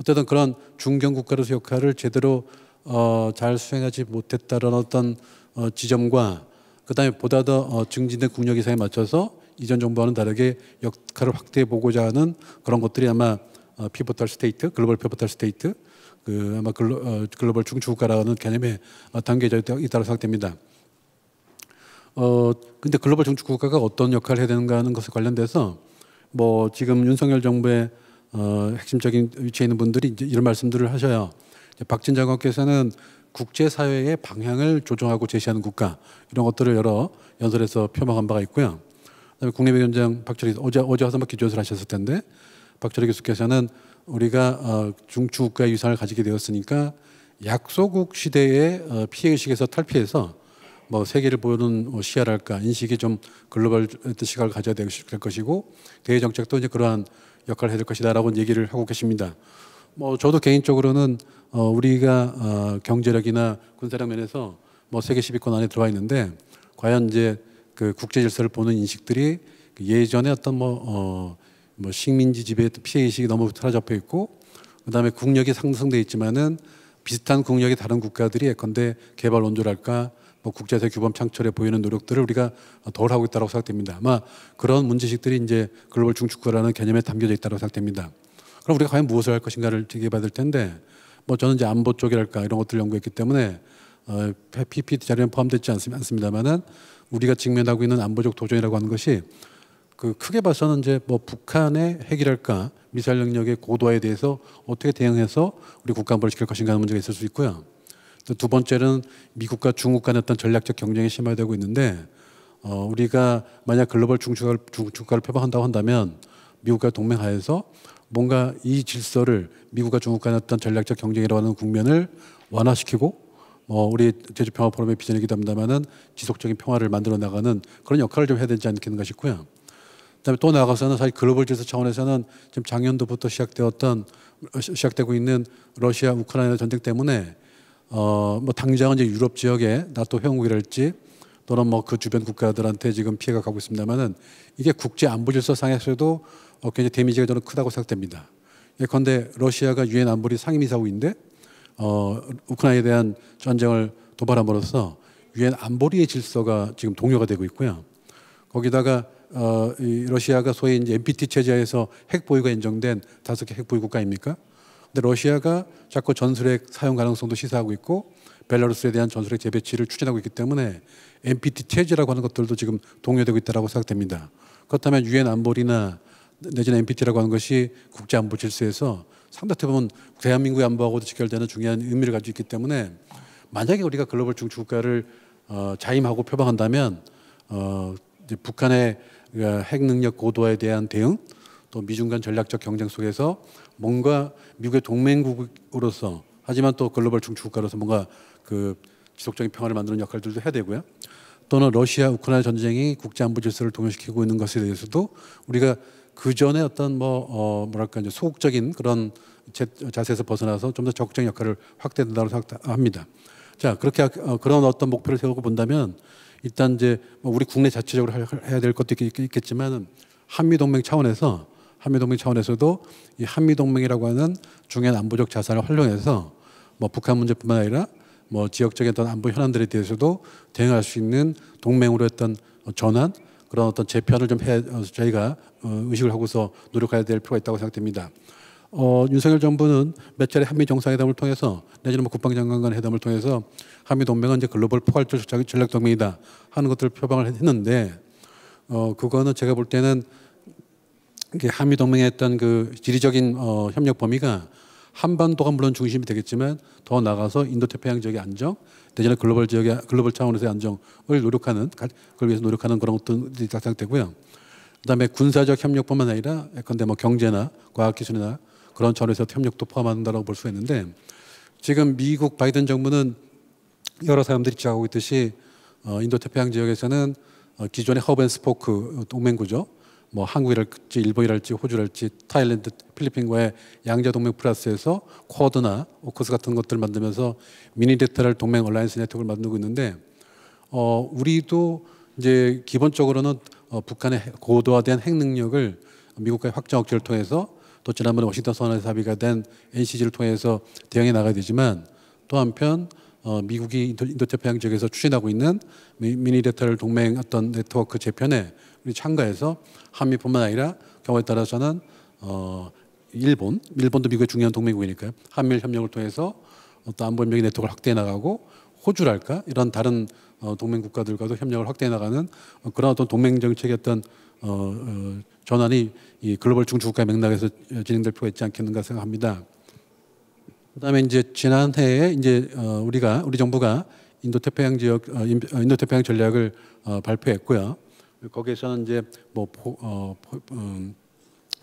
어쨌든 그런 중견 국가로서 역할을 제대로 어, 잘 수행하지 못했다는 어떤 어, 지점과 그다음에 보다 더 어, 증진된 국력 이상에 맞춰서 이전 정부와는 다르게 역할을 확대해 보고자 하는 그런 것들이 아마 어, 피보탈 스테이트, 글로벌 피보탈 스테이트, 그 아마 글로, 어, 글로벌 중추국가라는 개념의 어, 단계에 있다고 생각됩니다. 어 근데 글로벌 정치 국가가 어떤 역할을 해야 되는가 하는 것에 관련돼서 뭐 지금 윤석열 정부의 어, 핵심적인 위치에 있는 분들이 이제 이런 말씀들을 하셔요. 박진 장관께서는 국제 사회의 방향을 조정하고 제시하는 국가 이런 것들을 여러 연설에서 표방한 바가 있고요. 그다음에 국내 위원장 박철희 어제 어제 와서 박 기조연설 하셨을 텐데 박철희 교수께서는 우리가 어, 중추국가의 유산을 가지게 되었으니까 약소국 시대의 어, 피해 의식에서 탈피해서 뭐 세계를 보는 시야랄까 인식이 좀 글로벌 시각을 가져야 될 것이고 대외 정책도 이제 그러한 역할을 해야 될 것이다라고 얘기를 하고 계십니다. 뭐 저도 개인적으로는 어 우리가 어 경제력이나 군사력 면에서 뭐 세계 10위권 안에 들어와 있는데 과연 이제 그 국제 질서를 보는 인식들이 그 예전에 어떤 뭐, 어, 뭐 식민지 지배 피해 의식이 너무 사라잡 있고 그다음에 국력이 상승돼 있지만은 비슷한 국력의 다른 국가들이 예컨대 개발 원조랄까 뭐 국제사 규범 창출에 보이는 노력들을 우리가 덜 하고 있다고 생각됩니다. 아마 그런 문제식들이 이제 글로벌 중축구라는 개념에 담겨져 있다고 생각됩니다. 그럼 우리가 과연 무엇을 할 것인가를 제기해 받을 텐데 뭐 저는 이제 안보 쪽이랄까 이런 것들 을 연구했기 때문에 어, PPT 자료에 포함되지 않습니다만은 우리가 직면하고 있는 안보적 도전이라고 하는 것이 그 크게 봐서는 이제 뭐 북한의 핵이랄까 미사일 능력의 고도화에 대해서 어떻게 대응해서 우리 국가 안보를 지킬 것인가 하는 문제가 있을 수 있고요. 두 번째는 미국과 중국 간의 어떤 전략적 경쟁이 심화되고 있는데 어, 우리가 만약 글로벌 중추가를, 중추가를 표방한다고 한다면 미국과 동맹하에서 뭔가 이 질서를 미국과 중국 간의 어떤 전략적 경쟁이라고 하는 국면을 완화시키고 뭐 우리 제주평화 포럼의 비전이기도 합니다만은 지속적인 평화를 만들어 나가는 그런 역할을 좀 해야 되지 않겠는가 싶고요. 그다음에 또 나가서는 아 사실 글로벌 질서 차원에서는 지금 작년도부터 시작되었던 어, 시작되고 있는 러시아 우크라이나 전쟁 때문에 어, 뭐 당장은 이제 유럽 지역에 나토 회원국이랄지 또는 뭐 그 주변 국가들한테 지금 피해가 가고 있습니다만은 이게 국제 안보 질서상에서도 어, 굉장히 데미지가 저는 크다고 생각됩니다. 예컨대 러시아가 유엔 안보리 상임이사국인데 어, 우크라이나에 대한 전쟁을 도발함으로써 유엔 안보리의 질서가 지금 동요가 되고 있고요. 거기다가 어, 이 러시아가 소위 이제 NPT 체제에서 핵보유가 인정된 다섯 개 핵보유 국가입니까? 근데 러시아가 자꾸 전술핵 사용 가능성도 시사하고 있고 벨라루스에 대한 전술핵 재배치를 추진하고 있기 때문에 NPT 체제라고 하는 것들도 지금 동요되고 있다고 생각됩니다. 그렇다면 유엔 안보리나 내지는 NPT라고 하는 것이 국제 안보 질서에서 상당히 보면 대한민국의 안보하고도 직결되는 중요한 의미를 가지고 있기 때문에 만약에 우리가 글로벌 중추국가를 어, 자임하고 표방한다면 어, 북한의 어, 핵 능력 고도화에 대한 대응 또 미중 간 전략적 경쟁 속에서 뭔가 미국의 동맹국으로서 하지만 또 글로벌 중추국가로서 뭔가 그 지속적인 평화를 만드는 역할들도 해야 되고요. 또는 러시아 우크라이나 전쟁이 국제 안보 질서를 동요시키고 있는 것에 대해서도 우리가 그 전에 어떤 뭐 어, 뭐랄까 이제 소극적인 그런 제, 자세에서 벗어나서 좀 더 적극적인 역할을 확대된다고 생각합니다. 자 그렇게 어, 그런 어떤 목표를 세우고 본다면 일단 이제 뭐 우리 국내 자체적으로 해야 될 것도 있겠지만 한미 동맹 차원에서 한미동맹 차원에서도 이 한미동맹이라고 하는 중요한 안보적 자산을 활용해서 뭐 북한 문제뿐만 아니라 뭐 지역적인 어떤 안보 현안들에 대해서도 대응할 수 있는 동맹으로 했던 전환 그런 어떤 재편을 좀 해, 어, 저희가 어, 의식을 하고서 노력해야 될 필요가 있다고 생각됩니다. 어, 윤석열 정부는 몇 차례 한미 정상회담을 통해서 내지는 뭐 국방장관 간 회담을 통해서 한미 동맹은 이제 글로벌 포괄적 전략 동맹이다 하는 것들을 표방을 했는데 어, 그거는 제가 볼 때는 한미 동맹에 했던 그 지리적인 어, 협력 범위가 한반도가 물론 중심이 되겠지만 더 나가서 인도태평양 지역의 안정, 대전의 글로벌 지역의 글로벌 차원에서의 안정을 노력하는 그걸 위해서 노력하는 그런 것들이 작성되고요. 그다음에 군사적 협력뿐만 아니라 예컨대 뭐 경제나 과학기술이나 그런 차원에서 협력도 포함한다고 볼 수 있는데 지금 미국 바이든 정부는 여러 사람들이 지적하고 있듯이 어, 인도태평양 지역에서는 어, 기존의 허브앤스포크 동맹 구조 뭐 한국이랄지 일본이랄지 호주랄지 타일랜드 필리핀과의 양자동맹 플러스에서 쿼드나 오커스 같은 것들 을 만들면서 미니 데이터를 동맹 얼라이언스 네트워크를 만들고 있는데 어 우리도 이제 기본적으로는 어, 북한의 고도화된 핵 능력을 미국과의 확장 억제를 통해서 또 지난번에 워싱턴 선언에서 합의가 된 NCG를 통해서 대응해 나가야 되지만 또 한편 어, 미국이 인도, 인도 태평양 지역에서 추진하고 있는 미니 데이터를 동맹 어떤 네트워크 재편에 우리 참가해서 한미뿐만 아니라 경우에 따라서는 어, 일본, 일본도 미국의 중요한 동맹국이니까요. 한미일 협력을 통해서 또 안보협력의 네트워크를 확대해 나가고 호주랄까 이런 다른 어, 동맹 국가들과도 협력을 확대해 나가는 어, 그런 어떤 동맹 정책의 어떤 어, 어, 전환이 이 글로벌 중추국가 맥락에서 진행될 필요가 있지 않겠는가 생각합니다. 그다음에 이제 지난해에 이제 어, 우리가 우리 정부가 인도태평양 지역 어, 어 인도태평양 전략을 어, 발표했고요. 거기에서는 이제 뭐 보, 어, 보, 음,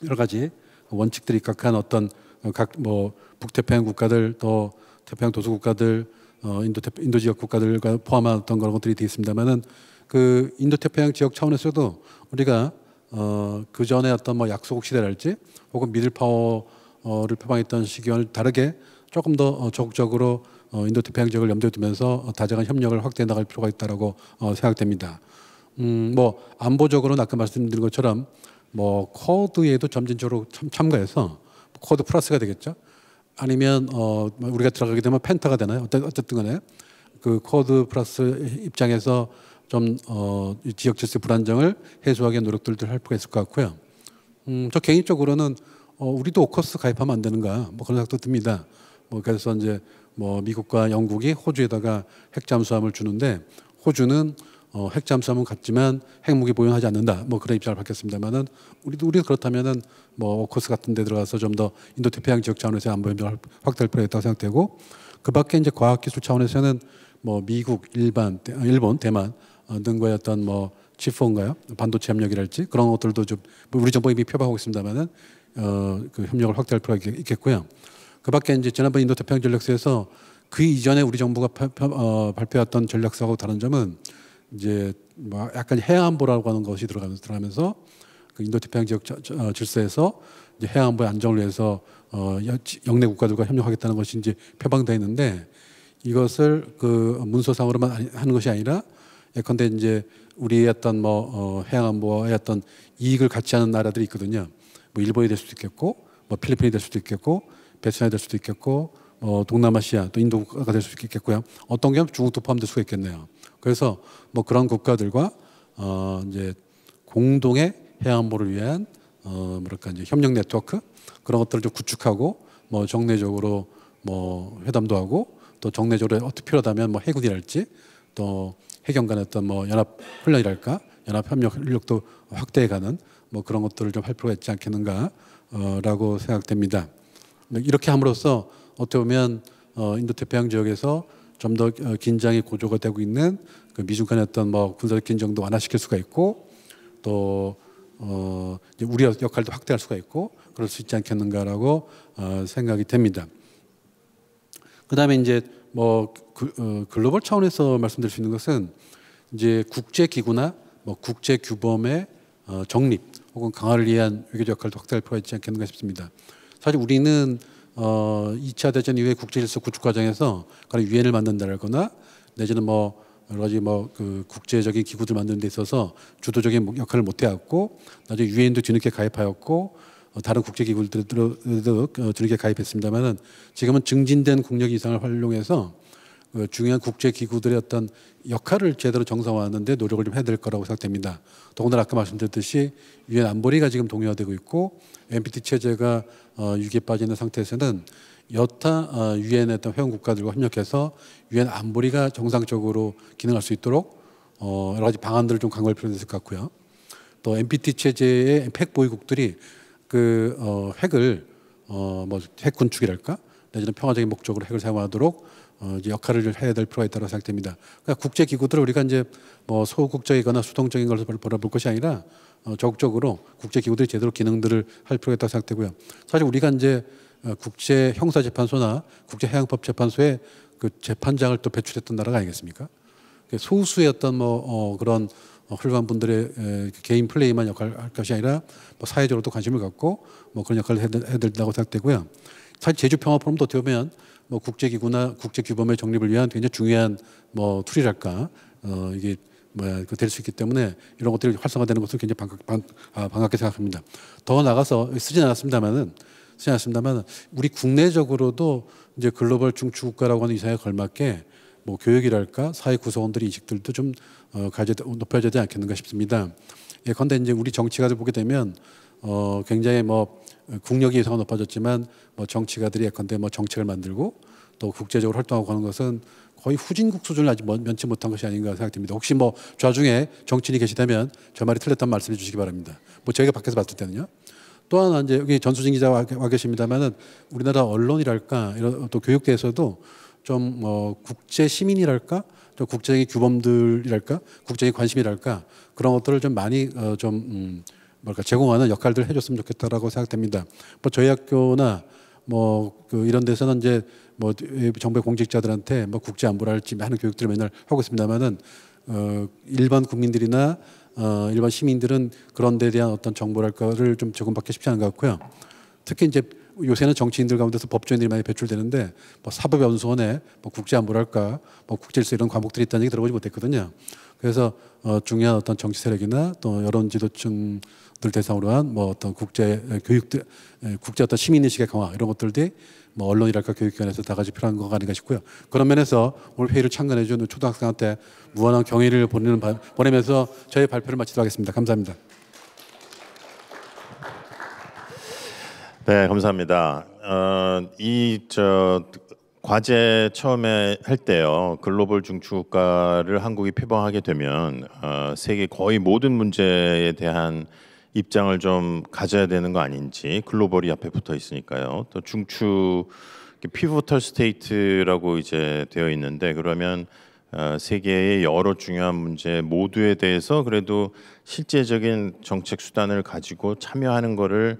여러 가지 원칙들이 각한 어떤 어, 각뭐 북태평양 국가들 또 태평양 도서 국가들 어, 인도 태, 인도 지역 국가들과 포함한 어떤 그런 것들이 되어 있습니다만은 그 인도 태평양 지역 차원에서도 우리가 어, 그 전에 어떤 뭐 약소국 시대랄지 혹은 미들 파워를 표방했던 시기와는 다르게 조금 더 어, 적극적으로 어, 인도 태평양 지역을 염두에 두면서 다정한 협력을 확대해 나갈 필요가 있다라고 생각됩니다. 음, 뭐 안보적으로는 아까 말씀드린 것처럼 뭐 코드에도 점진적으로 참, 가해서 코드 플러스가 되겠죠. 아니면 어, 우리가 들어가게 되면 펜타가 되나요? 어쨌, 든 간에 그 코드 플러스 입장에서 좀 어, 지역 질서 불안정을 해소하기 노력들도 할 필요가 있을 것 같고요. 음, 저 개인적으로는 어, 우리도 오커스 가입하면 안 되는가 뭐 그런 생각도 듭니다. 뭐 그래서 이제 뭐 미국과 영국이 호주에다가 핵 잠수함을 주는데 호주는 어, 핵 잠수함은 같지만 핵무기 보유하지 않는다. 뭐 그런 입장을 밝혔습니다만은 우리도 우리도 그렇다면은 뭐 오커스 같은 데 들어가서 좀 더 인도 태평양 지역 차원에서 안보 협력을 확대할 필요가 있다고 생각되고 그 밖에 이제 과학 기술 차원에서는 뭐 미국, 일반, 아, 일본, 대만 어, 등과의 어떤 뭐 지포인가요? 반도체 협력이랄지 그런 것들도 좀 우리 정부 이미 표방하고 있습니다만은 어, 그 협력을 확대할 필요가 있겠고요. 그 밖에 이제 지난번 인도 태평양 전략서에서 그 이전에 우리 정부가 파, 파, 어, 발표했던 전략서하고 다른 점은 이제 뭐 약간 해안보라고 하는 것이 들어가면서, 들어가면서 그 인도 태평양 지역 저, 저, 어, 질서에서 이제 해안보의 안정을 위해서 어, 영내 국가들과 협력하겠다는 것이 이제 표방돼있는데 이것을 그 문서상으로만 하는 것이 아니라 예컨대 이제 우리의 어떤 뭐 어, 해양안보의 어떤 이익을 같이 하는 나라들이 있거든요. 뭐 일본이 될 수도 있겠고, 뭐 필리핀이 될 수도 있겠고, 베트남이 될 수도 있겠고, 뭐 동남아시아 또 인도가 될 수도 있겠고요. 어떤 경우 중국도 포함될 수가 있겠네요. 그래서 뭐 그런 국가들과 어 이제 공동의 해안보를 위한 어 뭐랄까 이제 협력 네트워크 그런 것들을 좀 구축하고 뭐 정례적으로 뭐 회담도 하고 또 정례적으로 어떻게 필요하다면 뭐 해군이랄지 또 해경 간의 어떤 뭐 연합 훈련이랄까 연합 협력 인력도 확대해가는 뭐 그런 것들을 좀 할 필요가 있지 않겠는가라고 어, 생각됩니다. 네, 이렇게 함으로써 어떻게 보면 어 인도태평양 지역에서 좀더 어, 긴장이 고조가 되고 있는 그 미중 간의 어떤 뭐 군사적 긴장도 완화시킬 수가 있고 또 어, 우리 역할도 확대할 수가 있고 그럴 수 있지 않겠는가라고 어, 생각이 됩니다. 그다음에 이제 뭐 그, 어, 글로벌 차원에서 말씀드릴 수 있는 것은 이제 국제 기구나 뭐 국제 규범의 어, 정립 혹은 강화를 위한 외교 역할도 확대할 필요가 있지 않겠는가 싶습니다. 사실 우리는 어, 2차 대전 이후에 국제 질서 구축 과정에서 그런 유엔을 만든다거나 내지는 뭐 여러 가지 뭐 그 국제적인 기구들 만드는 데 있어서 주도적인 뭐 역할을 못 해왔고 나중에 유엔도 뒤늦게 가입하였고 어, 다른 국제 기구들도 어, 뒤늦게 가입했습니다만은 지금은 증진된 국력 이상을 활용해서 어, 중요한 국제기구들의 어떤 역할을 제대로 정상화하는데 노력을 좀 해야 될 거라고 생각됩니다. 더군다나 아까 말씀드렸듯이 유엔 안보리가 지금 동의화되고 있고 NPT 체제가 어, 기에 빠져 는 상태에서는 여타 어, 유엔의 어, 떤 회원 국가들과 협력해서 유엔 안보리가 정상적으로 기능할 수 있도록 어, 여러 가지 방안들을 좀 강구할 필요가 있을 것 같고요. 또 NPT 체제의 핵 보유국들이 그 핵을 뭐핵 군축이랄까 내지는 평화적인 목적으로 핵을 사용하도록 어, 이제 역할을 해야 될 필요가 있다고 생각됩니다. 그러니까 국제 기구들을 우리가 이제 뭐 소극적이거나 수동적인 것을 바라볼 것이 아니라 어, 적극적으로 국제 기구들이 제대로 기능들을 할 필요가 있다고 생각되고요. 사실 우리가 이제 어, 국제 형사 재판소나 국제 해양법 재판소에 그 재판장을 또 배출했던 나라가 아니겠습니까? 그 소수의 어떤 뭐 어, 그런 어, 훌륭한 분들의 그 개인 플레이만 역할을 할 것이 아니라 뭐 사회적으로도 관심을 갖고 뭐 그런 역할을 해야 된다고 생각되고요. 사실 제주 평화 포럼도 어떻게 보면 뭐 국제기구나 국제규범의 정립을 위한 굉장히 중요한 뭐 툴이랄까 어 이게 뭐될수 그 있기 때문에 이런 것들이 활성화되는 것을 굉장히 반갑, 반, 아, 반갑게 생각합니다. 더 나가서 쓰진 않았습니다만은 쓰지 않았습니다만 우리 국내적으로도 이제 글로벌 중추국가라고 하는 이사에 걸맞게 뭐 교육이랄까 사회 구성원들의 인식들도 좀 어, 가져 높여져야 되지 않겠는가 싶습니다. 예컨대 이제 우리 정치가들 보게 되면 어 굉장히 뭐 국력이 더 높아졌지만 뭐 정치가들이 예컨대 뭐 정책을 만들고 또 국제적으로 활동하고 하는 것은 거의 후진국 수준을 아직 면치 못한 것이 아닌가 생각됩니다. 혹시 뭐 좌중에 정치인이 계시다면 저 말이 틀렸다는 말씀해 주시기 바랍니다. 뭐 저희가 밖에서 봤을 때는요. 또 하나 이제 여기 전수진 기자 와 계십니다만은 우리나라 언론이랄까 이런 또 교육계에서도 좀 뭐 국제 시민이랄까 또 국제적인 규범들이랄까 국제적인 관심이랄까 그런 것들을 좀 많이 어좀 음 뭐랄까 제공하는 역할들을 해줬으면 좋겠다라고 생각됩니다. 뭐 저희 학교나 뭐그 이런 데서는 이제 뭐정부 공직자들한테 뭐 국제 안보랄지 하는 교육들을 맨날 하고 있습니다만은 어 일반 국민들이나 어 일반 시민들은 그런 데 대한 어떤 정보랄까를 좀 제공받기 쉽지 않은 것 같고요. 특히 이제 요새는 정치인들 가운데서 법조인들이 많이 배출되는데 뭐 사법연수원에 뭐 국제안보랄까 뭐 국제질서 이런 과목들이 있다는 얘기 들어보지 못했거든요. 그래서 어, 중요한 어떤 정치 세력이나 또 여론 지도층 들 대상으로 한 뭐 어떤 국제 교육 들 예, 국제 어떤 시민 의식의 강화 이런 것들이 뭐 언론이랄까 교육기관에서 다 같이 필요한 거 아닌가 싶고요. 그런 면에서 오늘 회의를 참관해 주 초등학생한테 무한한 경의를 보내는 보내면서 저의 발표를 마치도록 하겠습니다. 감사합니다. 네, 감사합니다. 어, 이저 과제 처음에 할 때요 글로벌 중추국가를 한국이 표방하게 되면 어, 세계 거의 모든 문제에 대한 입장을 좀 가져야 되는 거 아닌지 글로벌이 앞에 붙어 있으니까요. 또 중추 피부털 스테이트라고 이제 되어 있는데 그러면 어, 세계의 여러 중요한 문제 모두에 대해서 그래도 실제적인 정책 수단을 가지고 참여하는 거를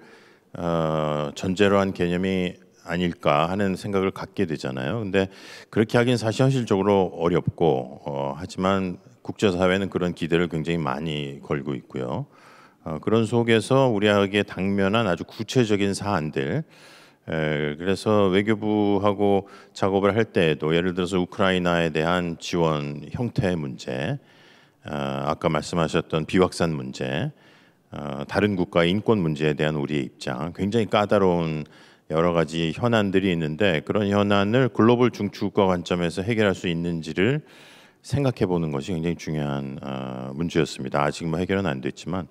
어, 전제로 한 개념이 아닐까 하는 생각을 갖게 되잖아요. 근데 그렇게 하긴 사실 현실적으로 어렵고 어, 하지만 국제사회는 그런 기대를 굉장히 많이 걸고 있고요. 어, 그런 속에서 우리에게 당면한 아주 구체적인 사안들 그래서 외교부하고 작업을 할 때에도 예를 들어서 우크라이나에 대한 지원 형태의 문제, 어, 아까 말씀하셨던 비확산 문제, 어, 다른 국가의 인권 문제에 대한 우리의 입장, 굉장히 까다로운 여러 가지 현안들이 있는데 그런 현안을 글로벌 중추국가 관점에서 해결할 수 있는지를 생각해 보는 것이 굉장히 중요한 문제였습니다. 아직 뭐 해결은 안 됐지만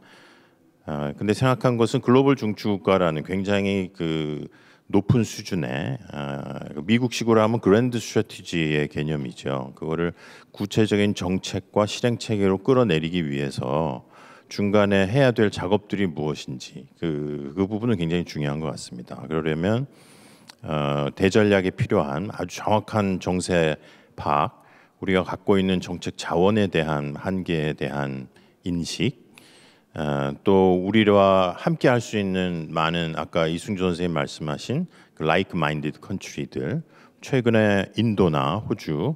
아, 근데 생각한 것은 글로벌 중추국가라는 굉장히 그 높은 수준의 아, 미국식으로 하면 그랜드 스트래티지의 개념이죠. 그거를 구체적인 정책과 실행 체계로 끌어내리기 위해서 중간에 해야 될 작업들이 무엇인지 그, 그 부분은 굉장히 중요한 것 같습니다. 그러려면 어, 대전략이 필요한 아주 정확한 정세 파악, 우리가 갖고 있는 정책 자원에 대한 한계에 대한 인식, 어, 또 우리와 함께 할 수 있는 많은 아까 이승준 선생님 말씀하신 그 like-minded country들 최근에 인도나 호주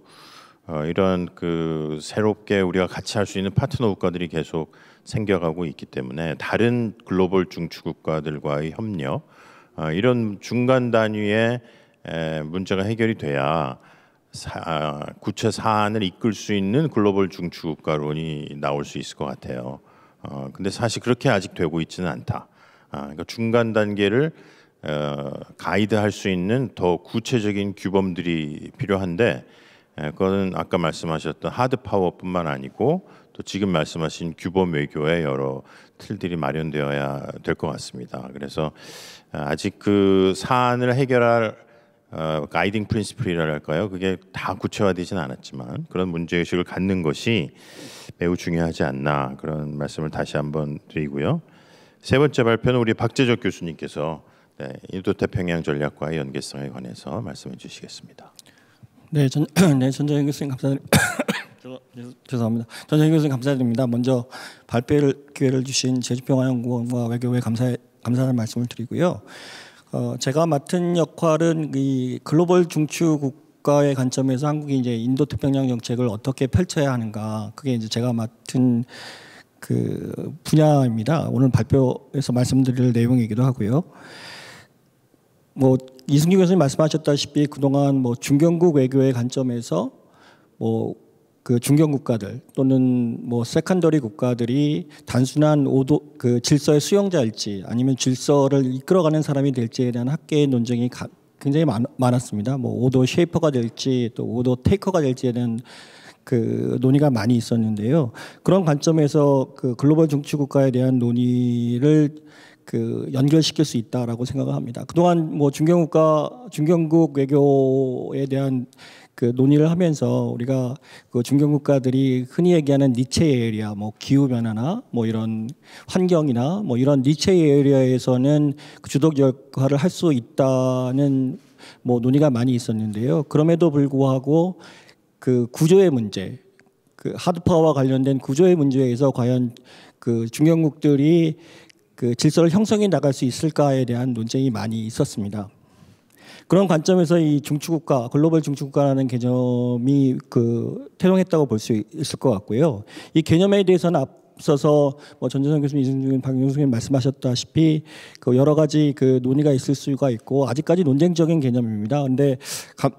어, 이런 그 새롭게 우리가 같이 할 수 있는 파트너 국가들이 계속 생겨가고 있기 때문에 다른 글로벌 중추 국가들과의 협력 어, 이런 중간 단위의 에, 문제가 해결이 돼야 사, 아, 구체 사안을 이끌 수 있는 글로벌 중추 국가론이 나올 수 있을 것 같아요. 어, 근데 사실 그렇게 아직 되고 있지는 않다. 아, 그러니까 중간 단계를 어, 가이드할 수 있는 더 구체적인 규범들이 필요한데 에, 예, 그거는 아까 말씀하셨던 하드 파워뿐만 아니고 또 지금 말씀하신 규범 외교의 여러 틀들이 마련되어야 될 것 같습니다. 그래서 어, 아직 그 사안을 해결할 어, 가이딩 프린시플이랄까요? 그게 다구체화되지는 않았지만 그런 문제 의식을 갖는 것이 매우 중요하지 않나 그런 말씀을 다시 한번 드리고요. 세 번째 발표는 우리 박재적 교수님께서 네, 인도 태평양 전략과의 연계성에 관해서 말씀해 주시겠습니다. 네, 전, (clears throat) 네 전재현 교수님 감사드립니다. (coughs) 죄송합니다. 전재현 교수님 감사드립니다. 먼저 발표를 기회를 주신 제주평화연구원과 외교부 감사 감사하는 말씀을 드리고요. 어, 제가 맡은 역할은 이 글로벌 중추국 국가의 관점에서 한국이 이제 인도 태평양 정책을 어떻게 펼쳐야 하는가 그게 이제 제가 맡은 그 분야입니다. 오늘 발표에서 말씀드릴 내용이기도 하고요. 뭐 이승규 교수님 말씀하셨다시피 그동안 뭐 중견국 외교의 관점에서 뭐 그 중견 국가들 또는 뭐 세컨더리 국가들이 단순한 오도 그 질서의 수용자일지 아니면 질서를 이끌어가는 사람이 될지에 대한 학계의 논쟁이 가, 굉장히 많, 많았습니다. 뭐 오도 쉐이퍼가 될지 또 오도 테이커가 될지에 대그 논의가 많이 있었는데요. 그런 관점에서 그 글로벌 중추국가에 대한 논의를 그 연결시킬 수 있다라고 생각을 합니다. 그동안 뭐 중견국가 중견국 외교에 대한 그 논의를 하면서 우리가 그 중견 국가들이 흔히 얘기하는 니체 에리아, 어뭐 기후 변화나 뭐 이런 환경이나 뭐 이런 니체 에리아에서는 어그주독 역할을 할 수 있다는 뭐 논의가 많이 있었는데요. 그럼에도 불구하고 그 구조의 문제, 그 하드파와 관련된 구조의 문제에서 과연 그 중견국들이 그 질서를 형성해 나갈 수 있을까에 대한 논쟁이 많이 있었습니다. 그런 관점에서 이 중추국가, 글로벌 중추국가라는 개념이 그 태동했다고 볼 수 있을 것 같고요. 이 개념에 대해서는 앞서서 뭐 전재성 교수님, 이승준, 박영수 님 말씀하셨다시피 그 여러 가지 그 논의가 있을 수가 있고 아직까지 논쟁적인 개념입니다. 근데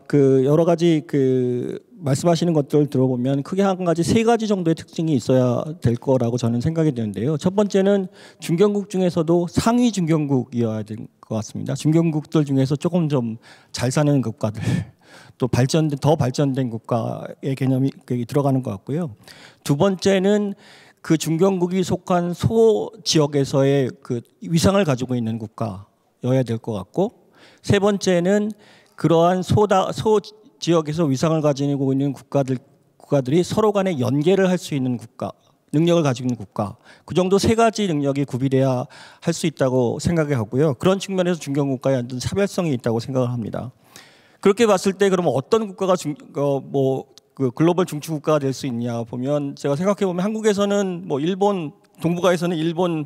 그 여러 가지 그 말씀하시는 것들 을 들어보면 크게 한 가지 세 가지 정도의 특징이 있어야 될 거라고 저는 생각이 되는데요. 첫 번째는 중견국 중에서도 상위 중견국이어야 될 것 같습니다. 중견국들 중에서 조금 좀 잘 사는 국가들 (laughs) 또 발전된 더 발전된 국가의 개념이 들어가는 것 같고요. 두 번째는 그 중견국이 속한 소 지역에서의 그 위상을 가지고 있는 국가여야 될 것 같고 세 번째는 그러한 소다 소 지역에서 위상을 가지고 있는 국가들 국가들이 서로 간에 연계를 할 수 있는 국가 능력을 가지고 있는 국가 그 정도 세 가지 능력이 구비돼야 할 수 있다고 생각해 하고요 그런 측면에서 중견국가의 어떤 차별성이 있다고 생각을 합니다 그렇게 봤을 때 그러면 어떤 국가가 중, 어, 뭐그 글로벌 중추 국가가 될 수 있냐 보면 제가 생각해 보면 한국에서는 뭐 일본 동북아에서는 일본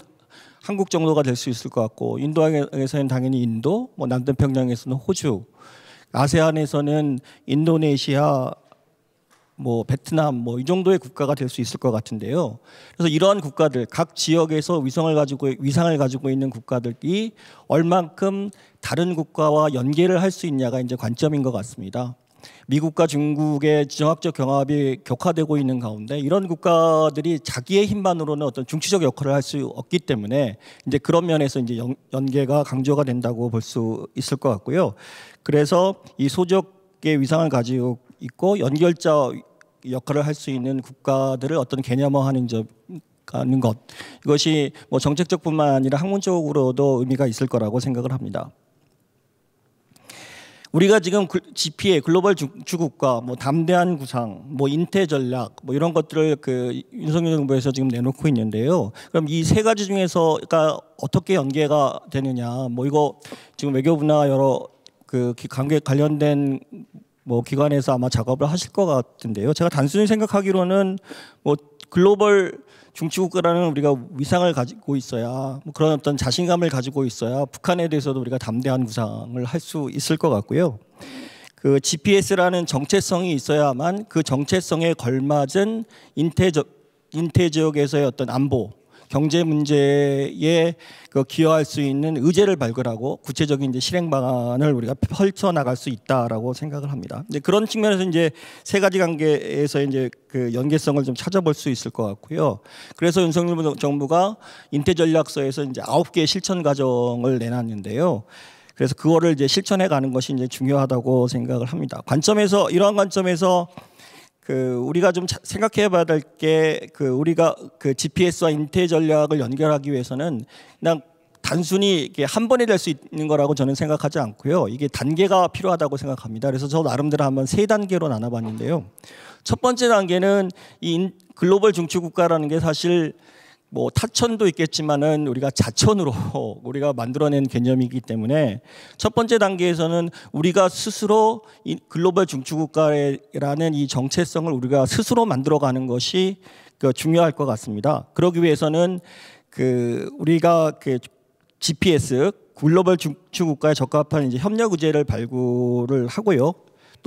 한국 정도가 될 수 있을 것 같고 인도양에서는 당연히 인도 뭐남대평양에서는 호주 아세안에서는 인도네시아, 뭐 베트남 뭐 이 정도의 국가가 될 수 있을 것 같은데요. 그래서 이러한 국가들 각 지역에서 위성을 가지고 위상을 가지고 있는 국가들이 얼만큼 다른 국가와 연계를 할 수 있냐가 이제 관점인 것 같습니다. 미국과 중국의 지정학적 경합이 격화되고 있는 가운데 이런 국가들이 자기의 힘만으로는 어떤 중추적 역할을 할 수 없기 때문에 이제 그런 면에서 이제 연계가 강조가 된다고 볼 수 있을 것 같고요. 그래서 이 소적의 위상을 가지고 있고 연결자 역할을 할 수 있는 국가들을 어떤 개념화하는 점 하는 것 이것이 뭐 정책적뿐만 아니라 학문적으로도 의미가 있을 거라고 생각을 합니다. 우리가 지금 GPA 그 글로벌 주국과 뭐 담대한 구상, 뭐 인태 전략, 뭐 이런 것들을 그 윤석열 정부에서 지금 내놓고 있는데요. 그럼 이 세 가지 중에서 그러니까 어떻게 연계가 되느냐, 뭐 이거 지금 외교부나 여러 그 관계 관련된 뭐 기관에서 아마 작업을 하실 것 같은데요. 제가 단순히 생각하기로는 뭐 글로벌 중치국가라는 우리가 위상을 가지고 있어야 뭐 그런 어떤 자신감을 가지고 있어야 북한에 대해서도 우리가 담대한 구상을 할 수 있을 것 같고요. 그 GPS라는 정체성이 있어야만 그 정체성에 걸맞은 인태 적 인태 지역에서의 어떤 안보 경제 문제에 그 기여할 수 있는 의제를 발굴하고 구체적인 이제 실행 방안을 우리가 펼쳐 나갈 수 있다라고 생각을 합니다. 이제 그런 측면에서 이제 세 가지 관계에서 이제 그 연계성을 좀 찾아볼 수 있을 것 같고요. 그래서 윤석열 정부가 인태 전략서에서 이제 아홉 개의 실천 과정을 내놨는데요. 그래서 그거를 이제 실천해 가는 것이 이제 중요하다고 생각을 합니다. 관점에서 이러한 관점에서 그 우리가 좀 생각해 봐야 될게그 우리가 그 GPS와 인태 전략을 연결하기 위해서는 그냥 단순히 한 번에 될 수 있는 거라고 저는 생각하지 않고요. 이게 단계가 필요하다고 생각합니다. 그래서 저 나름대로 한번 세 단계로 나눠봤는데요. 첫 번째 단계는 이 글로벌 중추국가라는 게 사실 뭐 타천도 있겠지만은 우리가 자천으로 (laughs) 우리가 만들어낸 개념이기 때문에 첫 번째 단계에서는 우리가 스스로 이 글로벌 중추국가라는 이 정체성을 우리가 스스로 만들어가는 것이 그 중요할 것 같습니다. 그러기 위해서는 그 우리가 그 GPS 글로벌 중추국가에 적합한 이제 협력 의제를 발굴을 하고요.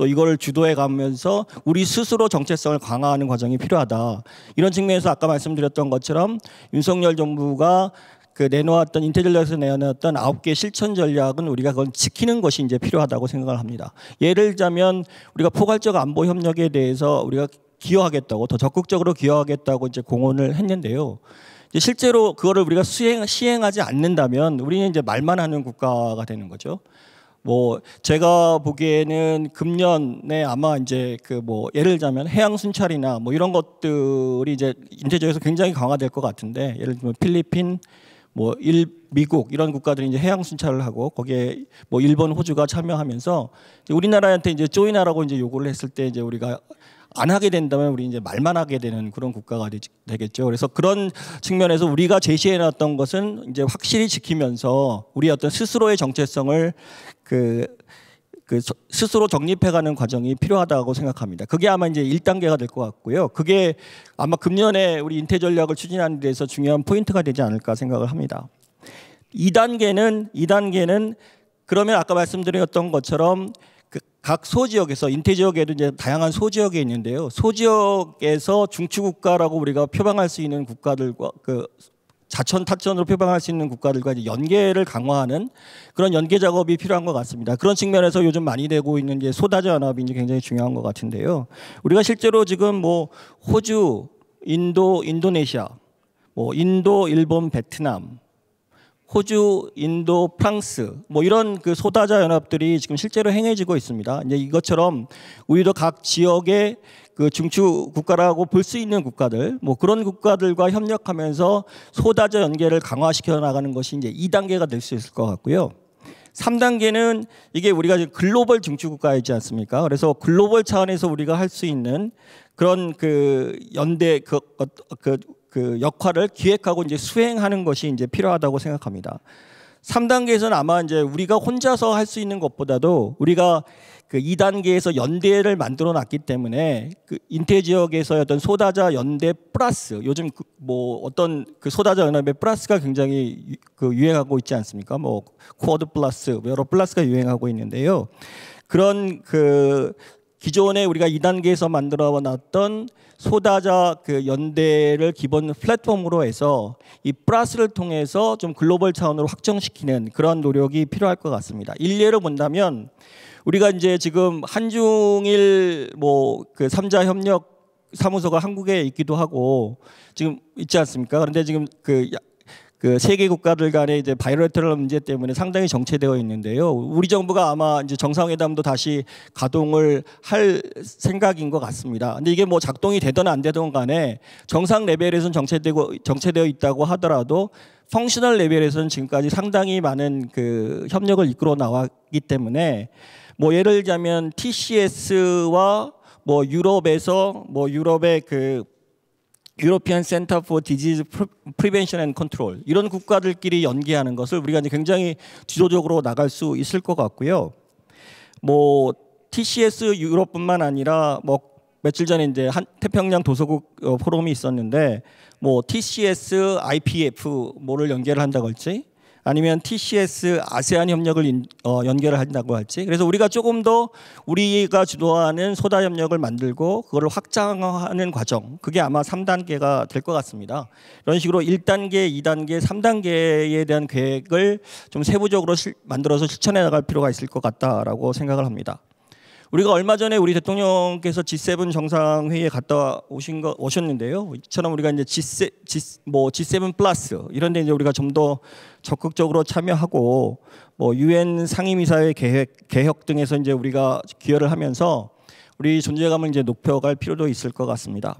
또이걸 주도해 가면서 우리 스스로 정체성을 강화하는 과정이 필요하다. 이런 측면에서 아까 말씀드렸던 것처럼 윤석열 정부가 그 내놓았던 인테리어에서 내놓았던 아홉 개 실천 전략은 우리가 그걸 지키는 것이 이제 필요하다고 생각을 합니다. 예를 들자면 우리가 포괄적 안보 협력에 대해서 우리가 기여하겠다고 더 적극적으로 기여하겠다고 이제 공언을 했는데요. 실제로 그거를 우리가 수행 시행하지 않는다면 우리는 이제 말만 하는 국가가 되는 거죠. 뭐 제가 보기에는 금년에 아마 이제 그 뭐 예를 들자면 해양 순찰이나 뭐 이런 것들이 이제 인제적에서 굉장히 강화될 것 같은데 예를 들면 필리핀 뭐 일, 미국 이런 국가들이 이제 해양 순찰을 하고 거기에 뭐 일본 호주가 참여하면서 이제 우리나라한테 이제 조인하라고 이제 요구를 했을 때 이제 우리가 안 하게 된다면 우리 이제 말만 하게 되는 그런 국가가 되겠죠. 그래서 그런 측면에서 우리가 제시해 놨던 것은 이제 확실히 지키면서 우리 어떤 스스로의 정체성을 그, 그 스스로 정립해가는 과정이 필요하다고 생각합니다. 그게 아마 이제 1단계가 될 것 같고요. 그게 아마 금년에 우리 인태 전략을 추진하는 데서 중요한 포인트가 되지 않을까 생각을 합니다. 2단계는 2단계는 그러면 아까 말씀드렸던 것처럼 그 각 소지역에서 인태 지역에도 이제 다양한 소지역이 있는데요. 소지역에서 중추국가라고 우리가 표방할 수 있는 국가들과 그 자천 타천으로 표방할 수 있는 국가들과 이제 연계를 강화하는 그런 연계 작업이 필요한 것 같습니다. 그런 측면에서 요즘 많이 되고 있는 이제 소다자 연합이 이제 굉장히 중요한 것 같은데요. 우리가 실제로 지금 뭐 호주, 인도, 인도네시아, 뭐 인도, 일본, 베트남, 호주, 인도, 프랑스 뭐 이런 그 소다자 연합들이 지금 실제로 행해지고 있습니다. 이제 이것처럼 우리도 각 지역의 그 중추 국가라고 볼 수 있는 국가들 뭐 그런 국가들과 협력하면서 소다자 연계를 강화시켜 나가는 것이 이제 2단계가 될 수 있을 것 같고요. 3단계는 이게 우리가 글로벌 중추 국가이지 않습니까? 그래서 글로벌 차원에서 우리가 할 수 있는 그런 그 연대 그, 어, 그, 그 역할을 기획하고 이제 수행하는 것이 이제 필요하다고 생각합니다. 3단계에서는 아마 이제 우리가 혼자서 할 수 있는 것보다도 우리가 그 2단계에서 연대를 만들어 놨기 때문에 그 인태 지역에서 의 어떤 소다자 연대 플러스 요즘 그뭐 어떤 그 소다자 연합의 플러스가 굉장히 유, 그 유행하고 있지 않습니까? 뭐 쿼드 플러스 뭐 여러 플러스가 유행하고 있는데요. 그런 그 기존에 우리가 2단계에서 만들어 놨던 소다자 그 연대를 기본 플랫폼으로 해서 이 플러스를 통해서 좀 글로벌 차원으로 확정시키는 그런 노력이 필요할 것 같습니다. 일례로 본다면 우리가 이제 지금 한중일 뭐그 삼자 협력 사무소가 한국에 있기도 하고 지금 있지 않습니까? 그런데 지금 그, 그 세계 국가들 간의 이제 바이러테 문제 때문에 상당히 정체되어 있는데요. 우리 정부가 아마 이제 정상회담도 다시 가동을 할 생각인 것 같습니다. 근데 이게 뭐 작동이 되든 안 되든 간에 정상 레벨에서는 정체되고 정체되어 있다고 하더라도 펑셔널 레벨에서는 지금까지 상당히 많은 그 협력을 이끌어 나왔기 때문에 뭐 예를 들자면 TCS와 뭐 유럽에서 뭐 유럽의 그유로피안 센터 포 디지즈 프리벤션 앤 컨트롤 이런 국가들끼리 연계하는 것을 우리가 이제 굉장히 지도적으로 나갈 수 있을 것 같고요. 뭐 TCS 유럽뿐만 아니라 뭐 며칠 전에 이제 한, 태평양 도서국 어, 포럼이 있었는데 뭐 TCS IPF 뭐를 연계를 한다고 할지 아니면 TCS 아세안 협력을 어, 연결을 한다고 할지 그래서 우리가 조금 더 우리가 주도하는 소다 협력을 만들고 그거를 확장하는 과정 그게 아마 3단계가 될 것 같습니다. 이런 식으로 1단계, 2단계, 3단계에 대한 계획을 좀 세부적으로 실, 만들어서 실천해 나갈 필요가 있을 것 같다라고 생각을 합니다. 우리가 얼마 전에 우리 대통령께서 G7 정상회의에 갔다 오신 거 오셨는데요. 이처럼 우리가 이제 G7, 뭐 G7 플러스 이런 데 이제 우리가 좀더 적극적으로 참여하고 뭐 유엔 상임이사회 개혁, 개혁 등에서 이제 우리가 기여를 하면서 우리 존재감을 이제 높여갈 필요도 있을 것 같습니다.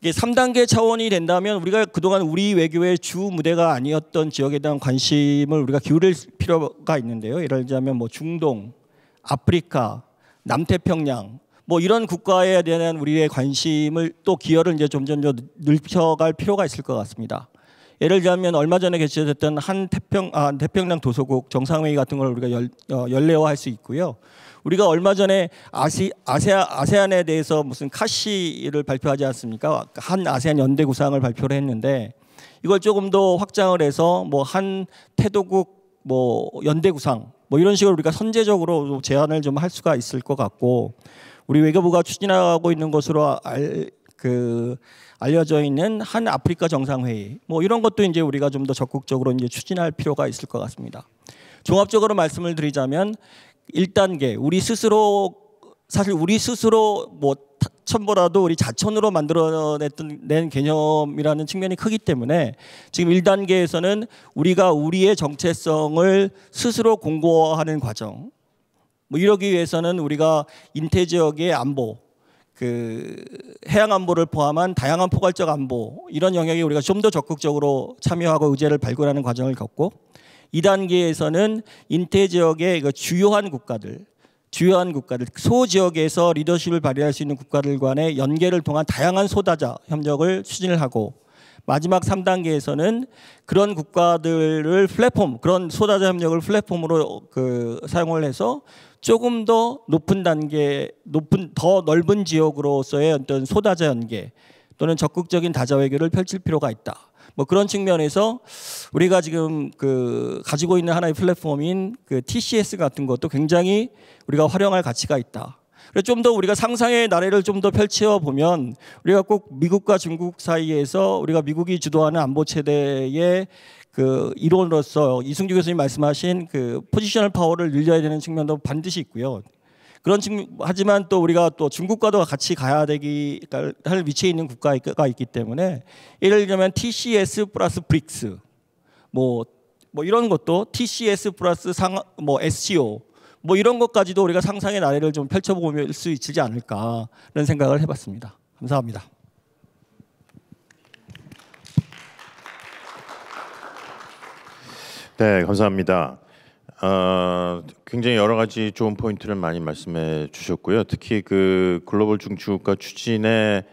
이게 3단계 차원이 된다면 우리가 그동안 우리 외교의 주 무대가 아니었던 지역에 대한 관심을 우리가 기울일 필요가 있는데요. 예를 들자면 뭐 중동, 아프리카, 남태평양 뭐 이런 국가에 대한 우리의 관심을 또 기여를 이제 점점 더늘혀갈 필요가 있을 것 같습니다. 예를 들면 얼마 전에 개최됐던 한 태평 아, 태평양 도서국 정상회의 같은 걸 우리가 열, 어, 연례화할 수 있고요. 우리가 얼마 전에 아시, 아세아, 아세안에 대해서 무슨 카시를 발표하지 않습니까? 한 아세안 연대 구상을 발표를 했는데 이걸 조금 더 확장을 해서 뭐 한 태도국 뭐 연대 구상 뭐 이런 식으로 우리가 선제적으로 제안을 좀 할 수가 있을 것 같고 우리 외교부가 추진하고 있는 것으로 알그 알려져 있는 한 아프리카 정상회의 뭐 이런 것도 이제 우리가 좀 더 적극적으로 이제 추진할 필요가 있을 것 같습니다. 종합적으로 말씀을 드리자면 1단계 우리 스스로 사실 우리 스스로 뭐 천보라도 우리 자천으로 만들어냈던 낸 개념이라는 측면이 크기 때문에 지금 1단계에서는 우리가 우리의 정체성을 스스로 공고화하는 과정 뭐 이러기 위해서는 우리가 인태 지역의 안보 그 해양 안보를 포함한 다양한 포괄적 안보 이런 영역에 우리가 좀 더 적극적으로 참여하고 의제를 발굴하는 과정을 겪고 2단계에서는 인태 지역의 그 주요한 국가들 주요한 국가들 소지역에서 리더십을 발휘할 수 있는 국가들 간의 연계를 통한 다양한 소다자 협력을 추진을 하고 마지막 3단계에서는 그런 국가들을 플랫폼, 그런 소다자 협력을 플랫폼으로 그 사용을 해서 조금 더 높은 단계, 높은 더 넓은 지역으로서의 어떤 소다자 연계 또는 적극적인 다자 외교를 펼칠 필요가 있다. 뭐 그런 측면에서 우리가 지금 그 가지고 있는 하나의 플랫폼인 그 TCS 같은 것도 굉장히 우리가 활용할 가치가 있다. 그래서 좀 더 우리가 상상의 나래를 좀 더 펼쳐 보면 우리가 꼭 미국과 중국 사이에서 우리가 미국이 주도하는 안보 체제의 그 이론으로서 이승주 교수님 말씀하신 그 포지셔널 파워를 늘려야 되는 측면도 반드시 있고요. 그런 측면 하지만 또 우리가 또 중국과도 같이 가야 되기 할 위치에 있는 국가가 있기 때문에 예를 들면 TCS 플러스 브릭스 뭐뭐 뭐 이런 것도 TCS 플러스 상 뭐 SCO 뭐 이런 것까지도 우리가 상상의 나래를 좀펼쳐보수 있지 않을까라는 생각을 해봤습니다. 감사합니다. 네, 감사합니다. 어, 굉장히 여러 가지 좋은 포인트를 많이 말씀해 주셨고요. 특히 그 글로벌 중추가 추진의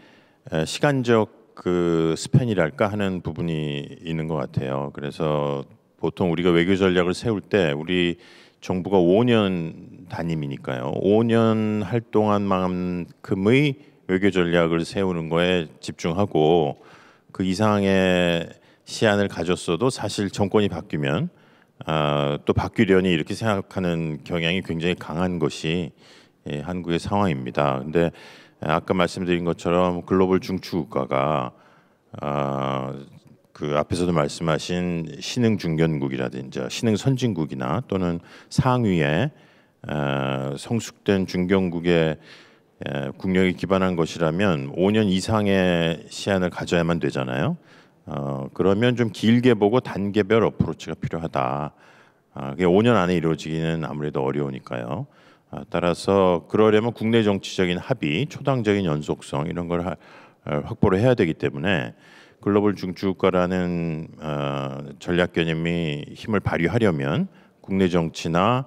시간적 그 스팬이랄까 하는 부분이 있는 것 같아요. 그래서 보통 우리가 외교 전략을 세울 때 우리 정부가 5년 단임이니까요. 5년 할 동안만큼의 외교 전략을 세우는 거에 집중하고 그 이상의 시안을 가졌어도 사실 정권이 바뀌면 아, 또 바뀌려니 이렇게 생각하는 경향이 굉장히 강한 것이 예, 한국의 상황입니다. 근데 아까 말씀드린 것처럼 글로벌 중추국가가 아, 그 앞에서도 말씀하신 신흥 중견국이라든지 신흥 선진국이나 또는 상위에 아, 성숙된 중견국의 국력이 기반한 것이라면 5년 이상의 시한을 가져야만 되잖아요. 어, 그러면 좀 길게 보고 단계별 어프로치가 필요하다. 아, 그게 5년 안에 이루어지기는 아무래도 어려우니까요. 아, 따라서 그러려면 국내 정치적인 합의, 초당적인 연속성 이런 걸 하, 어, 확보를 해야 되기 때문에 글로벌 중추국가라는 어, 전략 개념이 힘을 발휘하려면 국내 정치나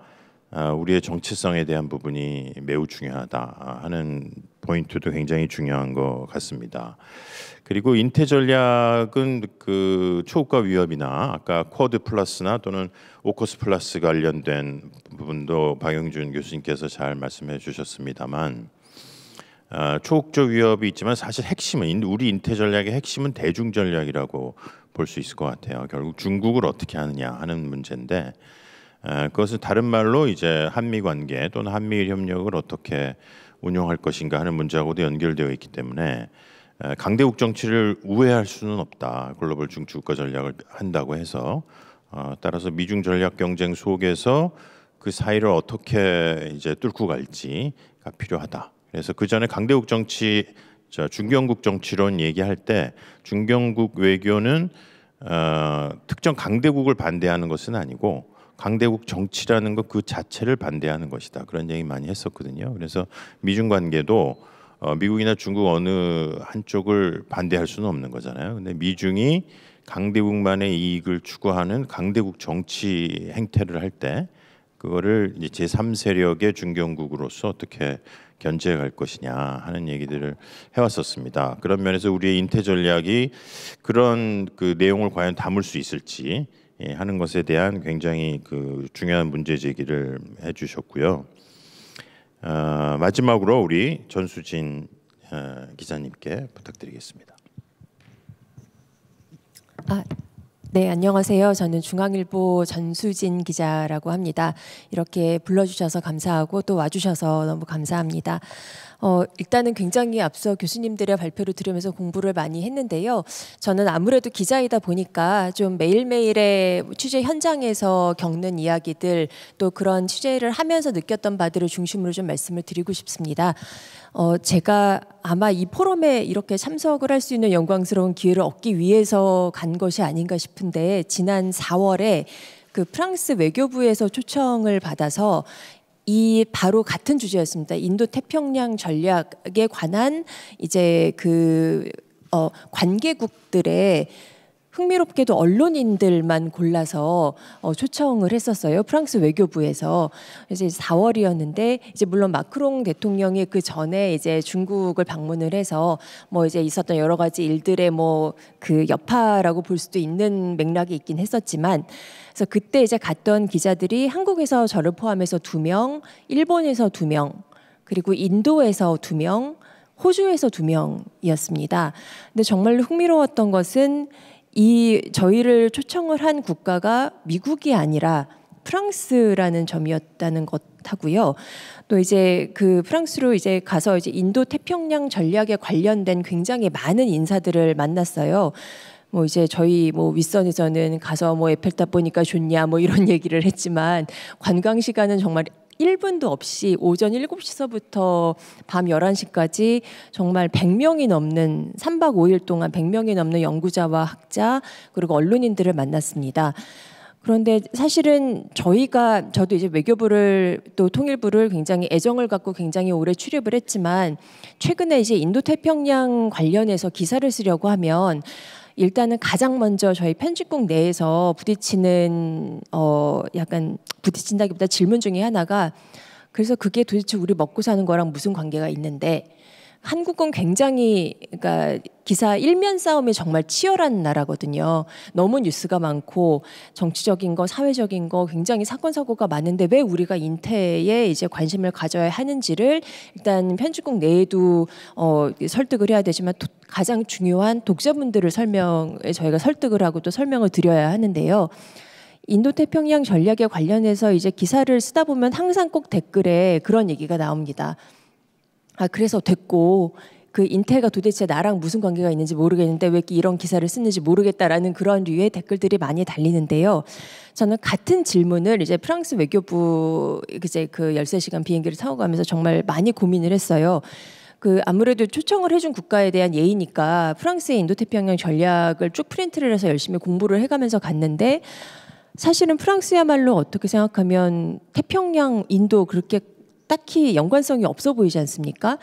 어, 우리의 정체성에 대한 부분이 매우 중요하다 하는 포인트도 굉장히 중요한 것 같습니다. 그리고 인태 전략은 그 초과 위협이나 아까 쿼드 플러스나 또는 오커스 플러스 관련된 부분도 박영준 교수님께서 잘 말씀해 주셨습니다만 아, 초국적 위협이 있지만 사실 핵심은 우리 인태 전략의 핵심은 대중 전략이라고 볼 수 있을 것 같아요. 결국 중국을 어떻게 하느냐 하는 문제인데 아, 그것은 다른 말로 이제 한미 관계 또는 한미 협력을 어떻게 운영할 것인가 하는 문제하고도 연결되어 있기 때문에 강대국 정치를 우회할 수는 없다. 글로벌 중추국가 전략을 한다고 해서 어, 따라서 미중 전략 경쟁 속에서 그 사이를 어떻게 이제 뚫고 갈지가 필요하다. 그래서 그 전에 강대국 정치, 자, 중견국 정치론 얘기할 때 중견국 외교는 어, 특정 강대국을 반대하는 것은 아니고 강대국 정치라는 것 그 자체를 반대하는 것이다. 그런 얘기 많이 했었거든요. 그래서 미중 관계도 어, 미국이나 중국 어느 한쪽을 반대할 수는 없는 거잖아요. 근데 미중이 강대국만의 이익을 추구하는 강대국 정치 행태를 할 때 그거를 이제 제3세력의 중견국으로서 어떻게 견제해 갈 것이냐 하는 얘기들을 해왔었습니다. 그런 면에서 우리의 인태 전략이 그런 그 내용을 과연 담을 수 있을지 예, 하는 것에 대한 굉장히 그 중요한 문제 제기를 해주셨고요. 어, 마지막으로 우리 전수진 어, 기자님께 부탁드리겠습니다. 아, 네, 안녕하세요. 저는 중앙일보 전수진 기자라고 합니다. 이렇게 불러주셔서 감사하고 또 와주셔서 너무 감사합니다. 어, 일단은 굉장히 앞서 교수님들의 발표를 들으면서 공부를 많이 했는데요. 저는 아무래도 기자이다 보니까 좀 매일매일의 취재 현장에서 겪는 이야기들 또 그런 취재를 하면서 느꼈던 바들을 중심으로 좀 말씀을 드리고 싶습니다. 어, 제가 아마 이 포럼에 이렇게 참석을 할 수 있는 영광스러운 기회를 얻기 위해서 간 것이 아닌가 싶은데 지난 4월에 그 프랑스 외교부에서 초청을 받아서 이 바로 같은 주제였습니다. 인도 태평양 전략에 관한 이제 그 어, 관계국들의 흥미롭게도 언론인들만 골라서 어, 초청을 했었어요. 프랑스 외교부에서 이제 4월이었는데 이제 물론 마크롱 대통령이 그 전에 이제 중국을 방문을 해서 뭐 이제 있었던 여러 가지 일들의 뭐 그 여파라고 볼 수도 있는 맥락이 있긴 했었지만 그래서 그때 이제 갔던 기자들이 한국에서 저를 포함해서 두 명, 일본에서 두 명, 그리고 인도에서 두 명, 호주에서 두 명이었습니다. 근데 정말 흥미로웠던 것은 이 저희를 초청을 한 국가가 미국이 아니라 프랑스라는 점이었다는 것하고요. 또 이제 그 프랑스로 이제 가서 이제 인도 태평양 전략에 관련된 굉장히 많은 인사들을 만났어요. 뭐 이제 저희 뭐 윗선에서는 가서 뭐 에펠탑 보니까 좋냐 뭐 이런 (laughs) 얘기를 했지만 관광 시간은 정말 1분도 없이 오전 7시서부터 밤 11시까지 정말 100명이 넘는 3박 5일 동안 100명이 넘는 연구자와 학자 그리고 언론인들을 만났습니다. 그런데 사실은 저희가 저도 이제 외교부를 또 통일부를 굉장히 애정을 갖고 굉장히 오래 출입을 했지만 최근에 이제 인도 태평양 관련해서 기사를 쓰려고 하면 일단은 가장 먼저 저희 편집국 내에서 부딪히는 어 약간 부딪힌다기보다 질문 중에 하나가 그래서 그게 도대체 우리 먹고 사는 거랑 무슨 관계가 있는데 한국은 굉장히 그러니까 기사 일면 싸움이 정말 치열한 나라거든요. 너무 뉴스가 많고 정치적인 거, 사회적인 거 굉장히 사건 사고가 많은데 왜 우리가 인태에 이제 관심을 가져야 하는지를 일단 편집국 내에도 어, 설득을 해야 되지만 도, 가장 중요한 독자분들을 설명 저희가 설득을 하고 또 설명을 드려야 하는데요. 인도 태평양 전략에 관련해서 이제 기사를 쓰다 보면 항상 꼭 댓글에 그런 얘기가 나옵니다. 아 그래서 됐고 그 인태가 도대체 나랑 무슨 관계가 있는지 모르겠는데 왜 이런 기사를 쓰는지 모르겠다라는 그런 류의 댓글들이 많이 달리는데요. 저는 같은 질문을 이제 프랑스 외교부 이제 그 13시간 비행기를 타고 가면서 정말 많이 고민을 했어요. 그 아무래도 초청을 해준 국가에 대한 예의니까 프랑스의 인도태평양 전략을 쭉 프린트를 해서 열심히 공부를 해가면서 갔는데 사실은 프랑스야말로 어떻게 생각하면 태평양 인도 그렇게 딱히 연관성이 없어 보이지 않습니까?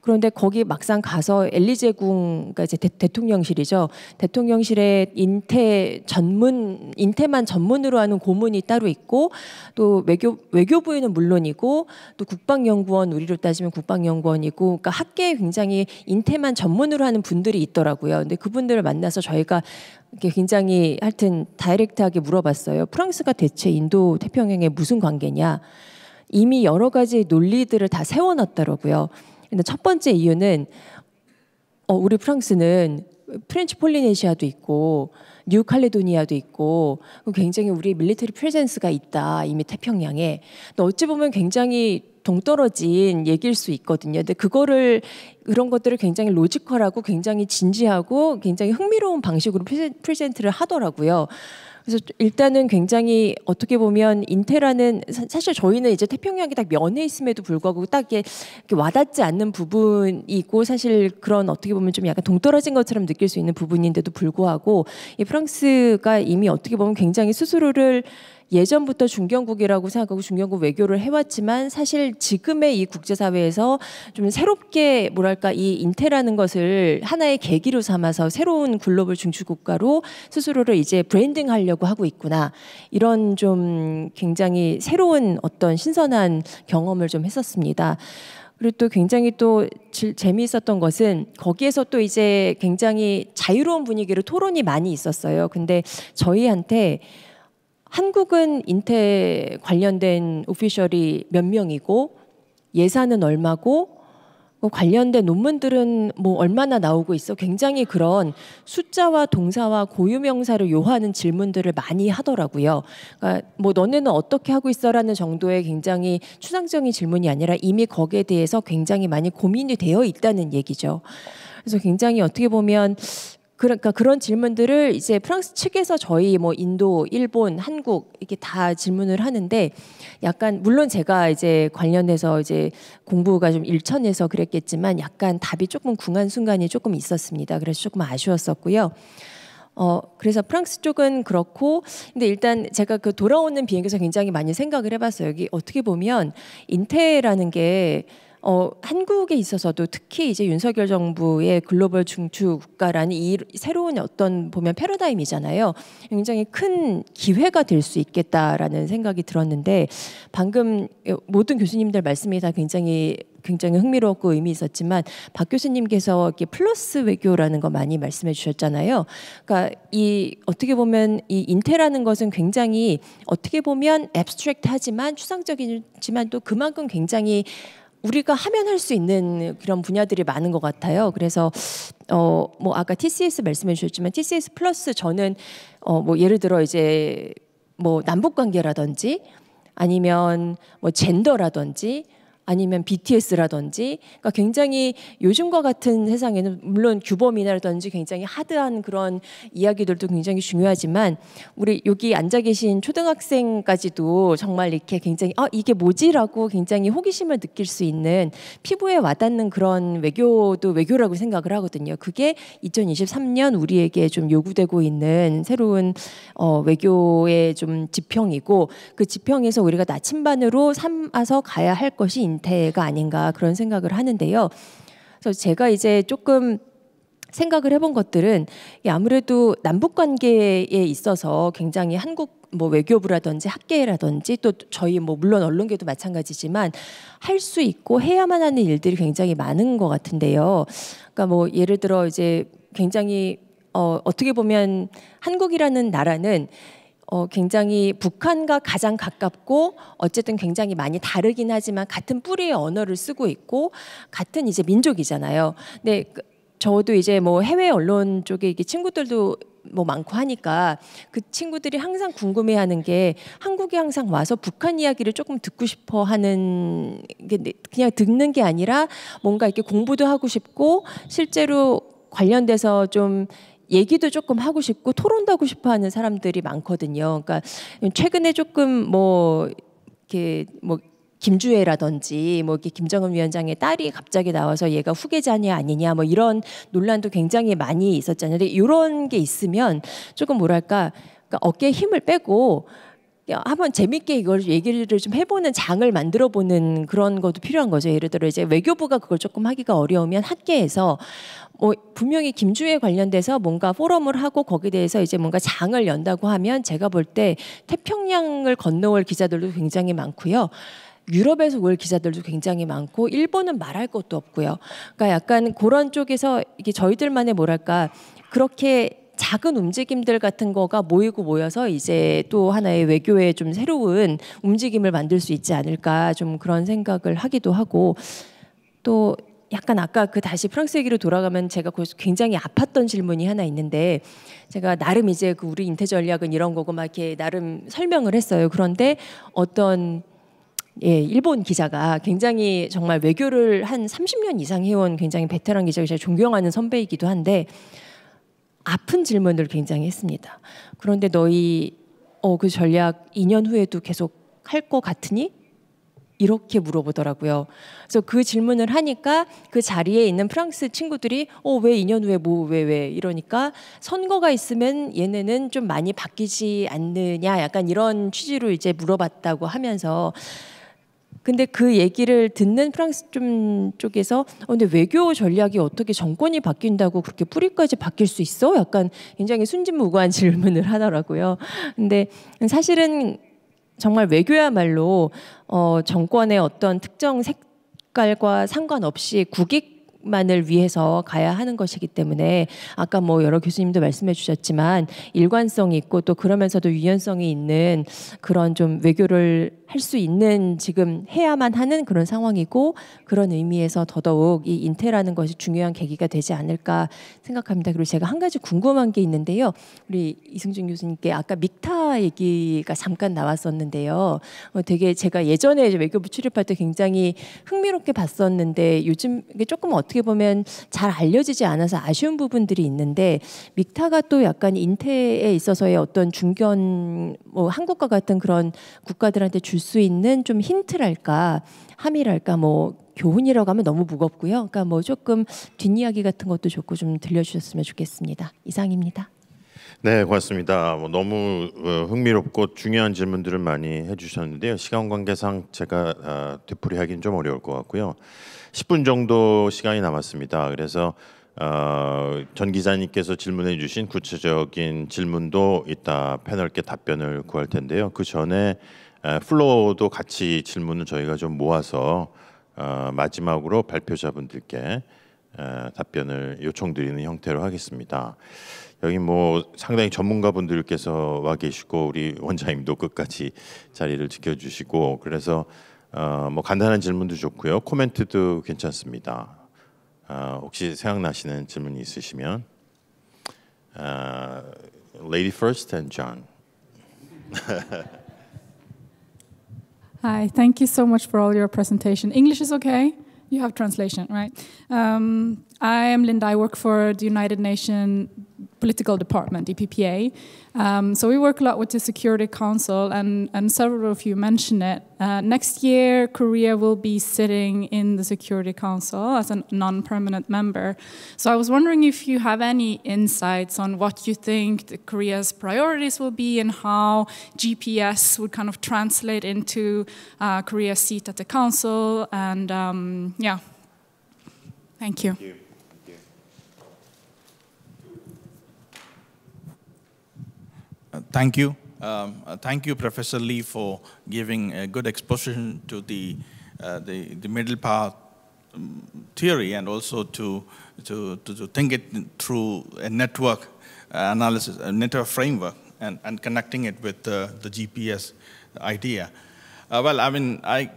그런데 거기 막상 가서 엘리제궁, 그러니까 이제 대, 통령실이죠 대통령실에 인태 전문, 인태만 전문으로 하는 고문이 따로 있고 또 외교, 외교부에는 물론이고 또 국방연구원, 우리로 따지면 국방연구원이고 그러니까 학계에 굉장히 인태만 전문으로 하는 분들이 있더라고요. 근데 그분들을 만나서 저희가 이렇게 굉장히 하여튼 다이렉트하게 물어봤어요. 프랑스가 대체 인도 태평양에 무슨 관계냐? 이미 여러 가지 논리들을 다 세워놨더라고요. 근데 첫 번째 이유는 어, 우리 프랑스는 프렌치 폴리네시아도 있고 뉴칼레도니아도 있고 굉장히 우리 밀리터리 프레젠스가 있다 이미 태평양에 또 어찌 보면 굉장히 동떨어진 얘기일 수 있거든요. 근데 그거를 그런 것들을 굉장히 로지컬하고 굉장히 진지하고 굉장히 흥미로운 방식으로 프레젠트를 하더라고요. 그래서 일단은 굉장히 어떻게 보면 인테라는 사실 저희는 이제 태평양이 딱 면에 있음에도 불구하고 딱 이게 렇 와닿지 않는 부분이 있고 사실 그런 어떻게 보면 좀 약간 동떨어진 것처럼 느낄 수 있는 부분인데도 불구하고 이 프랑스가 이미 어떻게 보면 굉장히 스스로를 예전부터 중견국이라고 생각하고 중견국 외교를 해왔지만 사실 지금의 이 국제사회에서 좀 새롭게 뭐랄까 이인테라는 것을 하나의 계기로 삼아서 새로운 글로벌 중추국가로 스스로를 이제 브랜딩 하려고 하고 있구나. 이런 좀 굉장히 새로운 어떤 신선한 경험을 좀 했었습니다. 그리고 또 굉장히 또 재미있었던 것은 거기에서 또 이제 굉장히 자유로운 분위기로 토론이 많이 있었어요. 근데 저희한테 한국은 인태 관련된 오피셜이 몇 명이고 예산은 얼마고 뭐 관련된 논문들은 뭐 얼마나 나오고 있어 굉장히 그런 숫자와 동사와 고유명사를 요하는 질문들을 많이 하더라고요. 그러니까 뭐 너네는 어떻게 하고 있어라는 정도의 굉장히 추상적인 질문이 아니라 이미 거기에 대해서 굉장히 많이 고민이 되어 있다는 얘기죠. 그래서 굉장히 어떻게 보면 그러니까 그런 질문들을 이제 프랑스 측에서 저희 뭐 인도, 일본, 한국 이렇게 다 질문을 하는데 약간 물론 제가 이제 관련해서 이제 공부가 좀 일천해서 그랬겠지만 약간 답이 조금 궁한 순간이 조금 있었습니다. 그래서 조금 아쉬웠었고요. 어, 그래서 프랑스 쪽은 그렇고, 근데 일단 제가 그 돌아오는 비행기에서 굉장히 많이 생각을 해봤어요. 여기 어떻게 보면 인테라는게 어, 한국에 있어서도 특히 이제 윤석열 정부의 글로벌 중추 국가라는 이 새로운 어떤 보면 패러다임이잖아요. 굉장히 큰 기회가 될 수 있겠다라는 생각이 들었는데 방금 모든 교수님들 말씀이 다 굉장히 굉장히 흥미롭고 의미 있었지만 박 교수님께서 이렇게 플러스 외교라는 거 많이 말씀해 주셨잖아요. 그러니까 이 어떻게 보면 이인테라는 것은 굉장히 어떻게 보면 앱스트랙트하지만 추상적이지만 또 그만큼 굉장히 우리가 하면 할 수 있는 그런 분야들이 많은 것 같아요. 그래서 어뭐 아까 TCS 말씀해 주셨지만 TCS 플러스 저는 어뭐 예를 들어 이제 뭐 남북 관계라든지 아니면 뭐 젠더라든지 아니면 BTS라든지 그러니까 굉장히 요즘과 같은 세상에는 물론 규범이라든지 굉장히 하드한 그런 이야기들도 굉장히 중요하지만 우리 여기 앉아 계신 초등학생까지도 정말 이렇게 굉장히 아 이게 뭐지라고 굉장히 호기심을 느낄 수 있는 피부에 와닿는 그런 외교도 외교라고 생각을 하거든요. 그게 2023년 우리에게 좀 요구되고 있는 새로운 어, 외교의 좀 지평이고 그 지평에서 우리가 나침반으로 삼아서 가야 할 것이 대태가 아닌가 그런 생각을 하는데요. 그래서 제가 이제 조금 생각을 해본 것들은 아무래도 남북 관계에 있어서 굉장히 한국 뭐 외교부라든지 학계라든지 또 저희 뭐 물론 언론계도 마찬가지지만 할 수 있고 해야만 하는 일들이 굉장히 많은 것 같은데요. 그러니까 뭐 예를 들어 이제 굉장히 어, 어떻게 보면 한국이라는 나라는 어, 굉장히 북한과 가장 가깝고 어쨌든 굉장히 많이 다르긴 하지만 같은 뿌리의 언어를 쓰고 있고 같은 이제 민족이잖아요. 근데 그 저도 이제 뭐 해외 언론 쪽에 이게 친구들도 뭐 많고 하니까 그 친구들이 항상 궁금해하는 게 한국에 항상 와서 북한 이야기를 조금 듣고 싶어 하는 게 그냥 듣는 게 아니라 뭔가 이렇게 공부도 하고 싶고 실제로 관련돼서 좀 얘기도 조금 하고 싶고 토론도 하고 싶어 하는 사람들이 많거든요. 그러니까 최근에 조금 뭐 이렇게 뭐 김주혜라든지 뭐 이렇게 김정은 위원장의 딸이 갑자기 나와서 얘가 후계자냐 아니냐 뭐 이런 논란도 굉장히 많이 있었잖아요. 근데 이런 게 있으면 조금 뭐랄까 그러니까 어깨에 힘을 빼고 한번 재밌게 이걸 얘기를 좀 해보는 장을 만들어 보는 그런 것도 필요한 거죠. 예를 들어 이제 외교부가 그걸 조금 하기가 어려우면 학계에서 뭐 분명히 김주에 관련돼서 뭔가 포럼을 하고 거기에 대해서 이제 뭔가 장을 연다고 하면 제가 볼 때 태평양을 건너올 기자들도 굉장히 많고요. 유럽에서 올 기자들도 굉장히 많고 일본은 말할 것도 없고요. 그러니까 약간 그런 쪽에서 이게 저희들만의 뭐랄까 그렇게 작은 움직임들 같은 거가 모이고 모여서 이제 또 하나의 외교의 좀 새로운 움직임을 만들 수 있지 않을까 좀 그런 생각을 하기도 하고 또 약간 아까 그 다시 프랑스 얘기로 돌아가면 제가 굉장히 아팠던 질문이 하나 있는데 제가 나름 이제 그 우리 인태 전략은 이런 거고 막 이렇게 나름 설명을 했어요. 그런데 어떤 예, 일본 기자가 굉장히 정말 외교를 한 30년 이상 해온 굉장히 베테랑 기자고 제가 존경하는 선배이기도 한데 아픈 질문을 굉장히 했습니다. 그런데 너희 어, 그 전략 2년 후에도 계속 할 것 같으니 이렇게 물어보더라고요. 그래서 그 질문을 하니까 그 자리에 있는 프랑스 친구들이 어왜 2년 후에 뭐 왜왜 왜? 이러니까 선거가 있으면 얘네는 좀 많이 바뀌지 않느냐 약간 이런 취지로 이제 물어봤다고 하면서 근데 그 얘기를 듣는 프랑스 좀 쪽에서 어, 근데 외교 전략이 어떻게 정권이 바뀐다고 그렇게 뿌리까지 바뀔 수 있어? 약간 굉장히 순진무구한 (laughs) 질문을 하더라고요. 근데 사실은 정말 외교야말로 어, 정권의 어떤 특정 색깔과 상관없이 국익 만을 위해서 가야 하는 것이기 때문에 아까 뭐 여러 교수님도 말씀해 주셨지만 일관성이 있고 또 그러면서도 유연성이 있는 그런 좀 외교를 할수 있는 지금 해야만 하는 그런 상황이고 그런 의미에서 더더욱 이인테라는 것이 중요한 계기가 되지 않을까 생각합니다. 그리고 제가 한 가지 궁금한 게 있는데요. 우리 이승준 교수님께 아까 믹타 얘기가 잠깐 나왔었는데요. 어, 되게 제가 예전에 외교부 출입할 때 굉장히 흥미롭게 봤었는데 요즘 조금 어떻게 보면 잘 알려지지 않아서 아쉬운 부분들이 있는데 믹타가 또 약간 인테에 있어서의 어떤 중견 뭐 한국과 같은 그런 국가들한테 주 줄수 있는 좀 힌트랄까 함이랄까 뭐 교훈이라고 하면 너무 무겁고요. 그러니까 뭐 조금 뒷이야기 같은 것도 좋고 좀 들려주셨으면 좋겠습니다. 이상입니다. 네, 고맙습니다. 뭐 너무 어, 흥미롭고 중요한 질문들을 많이 해주셨는데요. 시간 관계상 제가 아, 되풀이하기는 좀 어려울 것 같고요. 10분 정도 시간이 남았습니다. 그래서 어, 전 기자님께서 질문해 주신 구체적인 질문도 이따 패널께 답변을 구할 텐데요. 그 전에 플로어도 같이 질문을 저희가 좀 모아서 어, 마지막으로 발표자분들께 답변을 요청드리는 형태로 하겠습니다. 여기 뭐 상당히 전문가분들께서 와 계시고 우리 원장님도 끝까지 자리를 지켜주시고 그래서 어, 뭐 간단한 질문도 좋고요 코멘트도 괜찮습니다. 어, 혹시 생각나시는 질문이 있으시면 Lady first and John. (laughs) Hi, thank you so much for all your presentation. English is okay? You have translation, right? Um, I am Linda. I work for the United Nations political department, EPPA. Um, so we work a lot with the Security Council, and, and several of you mentioned it. Uh, next year, Korea will be sitting in the Security Council as a non permanent member. So I was wondering if you have any insights on what you think Korea's priorities will be and how GPS would kind of translate into uh, Korea's seat at the Council. And um, yeah, Thank you. Thank you. thank you. Um, uh, thank you, Professor Lee, for giving a good exposition to the, uh, the, the, middle path um, theory and also to, to, to, to think it through a network analysis, a network framework, and, and connecting it with the GPS idea. Uh, well, I mean, I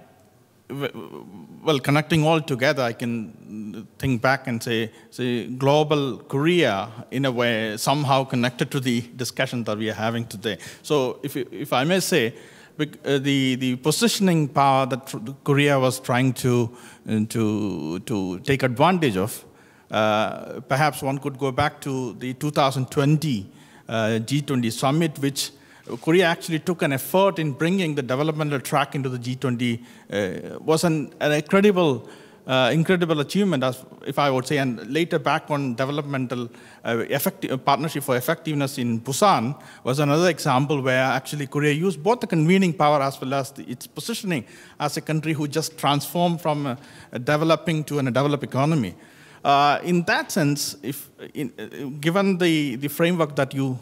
well, connecting all together, I can think back and say, say, global Korea, in a way, somehow connected to the discussion that we are having today. So, if, if I may say, uh, the, the positioning power that Korea was trying to, uh, to, to take advantage of, uh, perhaps one could go back to the 2020 uh, G20 summit, which Korea actually took an effort in bringing the developmental track into the G20 uh, was an, an incredible, uh, incredible achievement, as if I would say. And later, back on developmental uh, effective, uh, partnership for effectiveness in Busan was another example where actually Korea used both the convening power as well as the, its positioning as a country who just transformed from a, uh, a developing to an, a developed economy. Uh, in that sense, if in, given the, the framework that you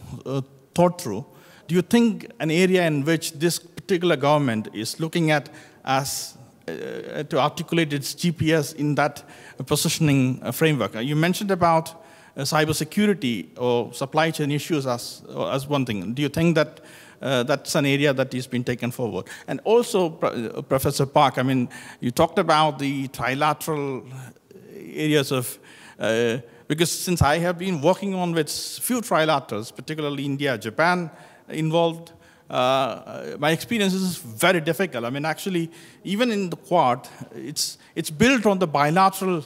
thought through, do you think an area in which this particular government is looking at as uh, to articulate its GPS in that positioning uh, framework? Uh, you mentioned about uh, cybersecurity or supply chain issues as, uh, as one thing. Do you think that uh, that's an area that is being taken forward? And also, Pro Professor Park, I mean, you talked about the trilateral areas of, uh, because since I have been working on with few trilaterals, particularly India, Japan, involved, uh, uh my experience is very difficult. I mean, actually, even in the Quad, it's, it's built on the bilateral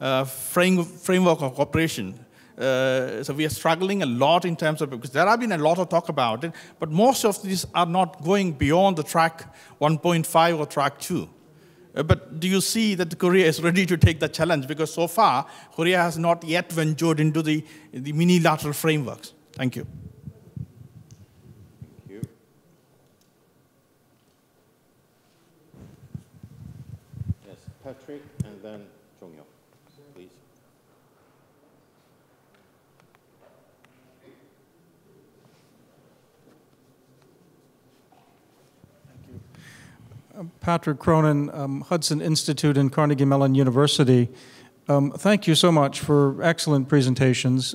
uh, frame, framework of cooperation. Uh, so we are struggling a lot in terms of, because there have been a lot of talk about it, but most of these are not going beyond the track 1.5 or track 2. Uh, but do you see that Korea is ready to take the challenge? Because so far, Korea has not yet ventured into the, the mini-lateral frameworks. Thank you. Patrick and then Chongyo, please. Thank you. Um, Patrick Cronin, um, Hudson Institute and Carnegie Mellon University. Um, thank you so much for excellent presentations.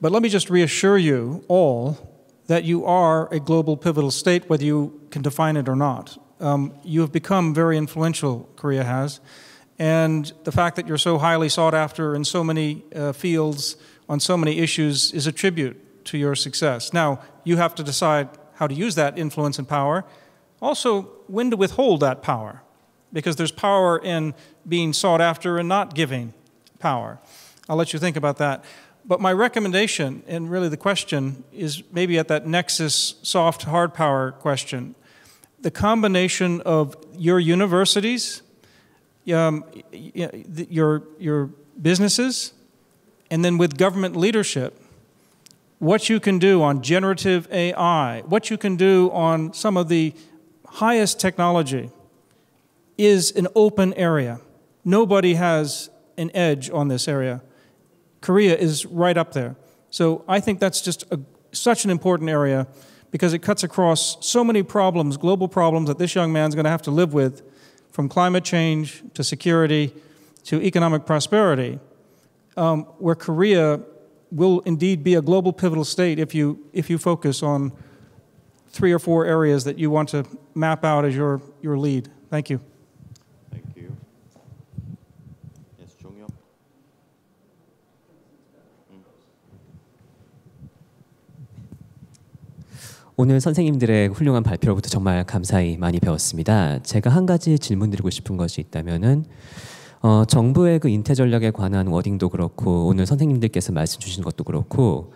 But let me just reassure you all that you are a global pivotal state, whether you can define it or not. Um, you have become very influential, Korea has. And the fact that you're so highly sought after in so many uh, fields on so many issues is a tribute to your success. Now, you have to decide how to use that influence and power, also, when to withhold that power, because there's power in being sought after and not giving power. I'll let you think about that. But my recommendation, and really the question, is maybe at that nexus soft hard power question the combination of your universities, um, your, your businesses, and then with government leadership, what you can do on generative AI, what you can do on some of the highest technology is an open area. Nobody has an edge on this area. Korea is right up there. So I think that's just a, such an important area because it cuts across so many problems, global problems that this young man's going to have to live with, from climate change to security to economic prosperity, um, where Korea will indeed be a global pivotal state if you, if you focus on three or four areas that you want to map out as your, your lead. Thank you. 오늘 선생님들의 훌륭한 발표로부터 정말 감사히 많이 배웠습니다. 제가 한 가지 질문드리고 싶은 것이 있다면은 어, 정부의 그 인태 전략에 관한 워딩도 그렇고 오늘 선생님들께서 말씀 주신 것도 그렇고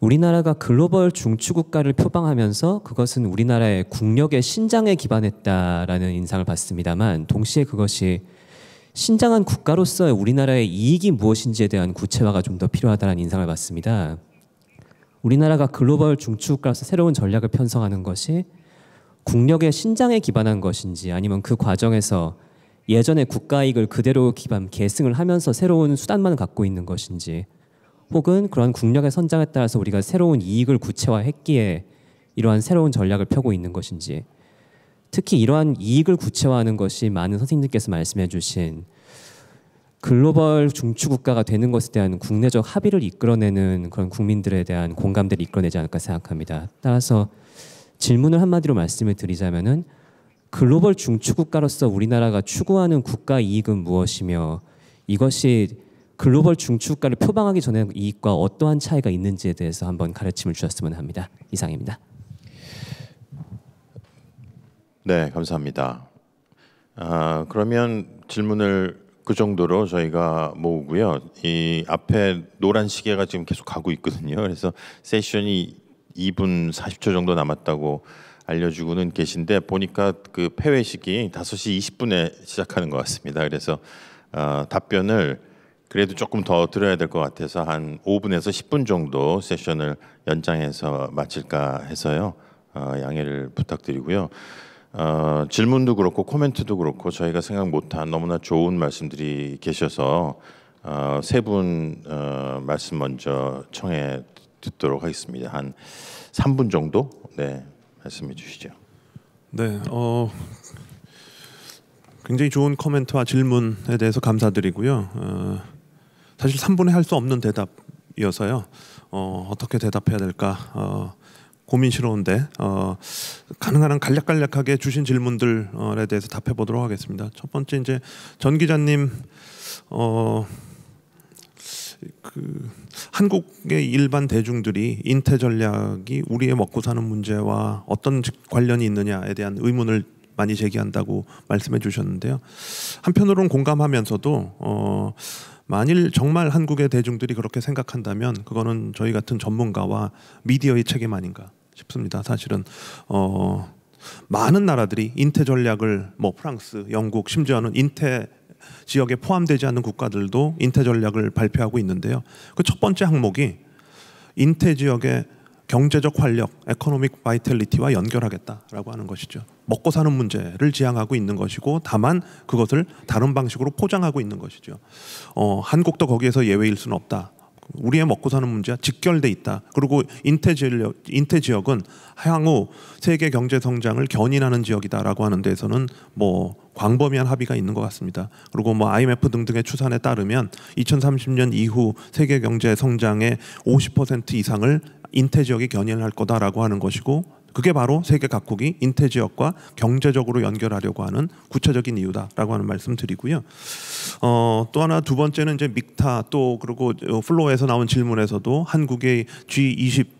우리나라가 글로벌 중추 국가를 표방하면서 그것은 우리나라의 국력의 신장에 기반했다라는 인상을 받습니다만 동시에 그것이 신장한 국가로서의 우리나라의 이익이 무엇인지에 대한 구체화가 좀 더 필요하다는 인상을 받습니다. 우리나라가 글로벌 중추국가로서 새로운 전략을 편성하는 것이 국력의 신장에 기반한 것인지 아니면 그 과정에서 예전의 국가 이익을 그대로 기반 계승을 하면서 새로운 수단만 갖고 있는 것인지 혹은 그러한 국력의 선장에 따라서 우리가 새로운 이익을 구체화했기에 이러한 새로운 전략을 펴고 있는 것인지 특히 이러한 이익을 구체화하는 것이 많은 선생님들께서 말씀해 주신 글로벌 중추국가가 되는 것에 대한 국내적 합의를 이끌어내는 그런 국민들에 대한 공감대를 이끌어내지 않을까 생각합니다. 따라서 질문을 한마디로 말씀을 드리자면은 글로벌 중추국가로서 우리나라가 추구하는 국가 이익은 무엇이며 이것이 글로벌 중추국가를 표방하기 전에 이익과 어떠한 차이가 있는지에 대해서 한번 가르침을 주셨으면 합니다. 이상입니다. 네, 감사합니다. 아, 그러면 질문을 그 정도로 저희가 모으고요. 이 앞에 노란 시계가 지금 계속 가고 있거든요. 그래서 세션이 2분 40초 정도 남았다고 알려주고는 계신데 보니까 그 폐회식이 5시 20분에 시작하는 것 같습니다. 그래서 어, 답변을 그래도 조금 더 들어야 될 것 같아서 한 5분에서 10분 정도 세션을 연장해서 마칠까 해서요. 어, 양해를 부탁드리고요. 어, 질문도 그렇고 코멘트도 그렇고 저희가 생각 못한 너무나 좋은 말씀들이 계셔서 어, 세분 어, 말씀 먼저 청해 듣도록 하겠습니다. 한 3분 정도 네 말씀해 주시죠. 네, 어, 굉장히 좋은 코멘트와 질문에 대해서 감사드리고요. 어, 사실 3분에 할 수 없는 대답이어서요. 어, 떻게 대답해야 될까 어, 고민스러운데 어, 가능한 한 간략간략하게 주신 질문들에 대해서 답해 보도록 하겠습니다. 첫 번째 이제 전 기자님 어, 그 한국의 일반 대중들이 인태 전략이 우리의 먹고 사는 문제와 어떤 관련이 있느냐에 대한 의문을 많이 제기한다고 말씀해 주셨는데요. 한편으로는 공감하면서도 어, 만일 정말 한국의 대중들이 그렇게 생각한다면 그거는 저희 같은 전문가와 미디어의 책임 아닌가 싶습니다. 사실은 어, 많은 나라들이 인태 전략을 뭐 프랑스, 영국 심지어는 인태 지역에 포함되지 않는 국가들도 인태 전략을 발표하고 있는데요. 그 첫 번째 항목이 인태 지역의 경제적 활력, 에코노믹 바이탈리티와 연결하겠다라고 하는 것이죠. 먹고 사는 문제를 지향하고 있는 것이고 다만 그것을 다른 방식으로 포장하고 있는 것이죠. 어, 한국도 거기에서 예외일 수는 없다. 우리의 먹고 사는 문제와 직결돼 있다. 그리고 인태 지역 인태 지역은 향후 세계 경제 성장을 견인하는 지역이다라고 하는 데에서는 뭐 광범위한 합의가 있는 것 같습니다. 그리고 뭐 IMF 등등의 추산에 따르면 2030년 이후 세계 경제 성장의 50% 이상을 인태 지역이 견인할 거다라고 하는 것이고 그게 바로 세계 각국이 인태 지역과 경제적으로 연결하려고 하는 구체적인 이유다라고 하는 말씀 드리고요. 어, 또 하나 두 번째는 이제 믹타 또 그리고 어, 플로어에서 나온 질문에서도 한국의 G20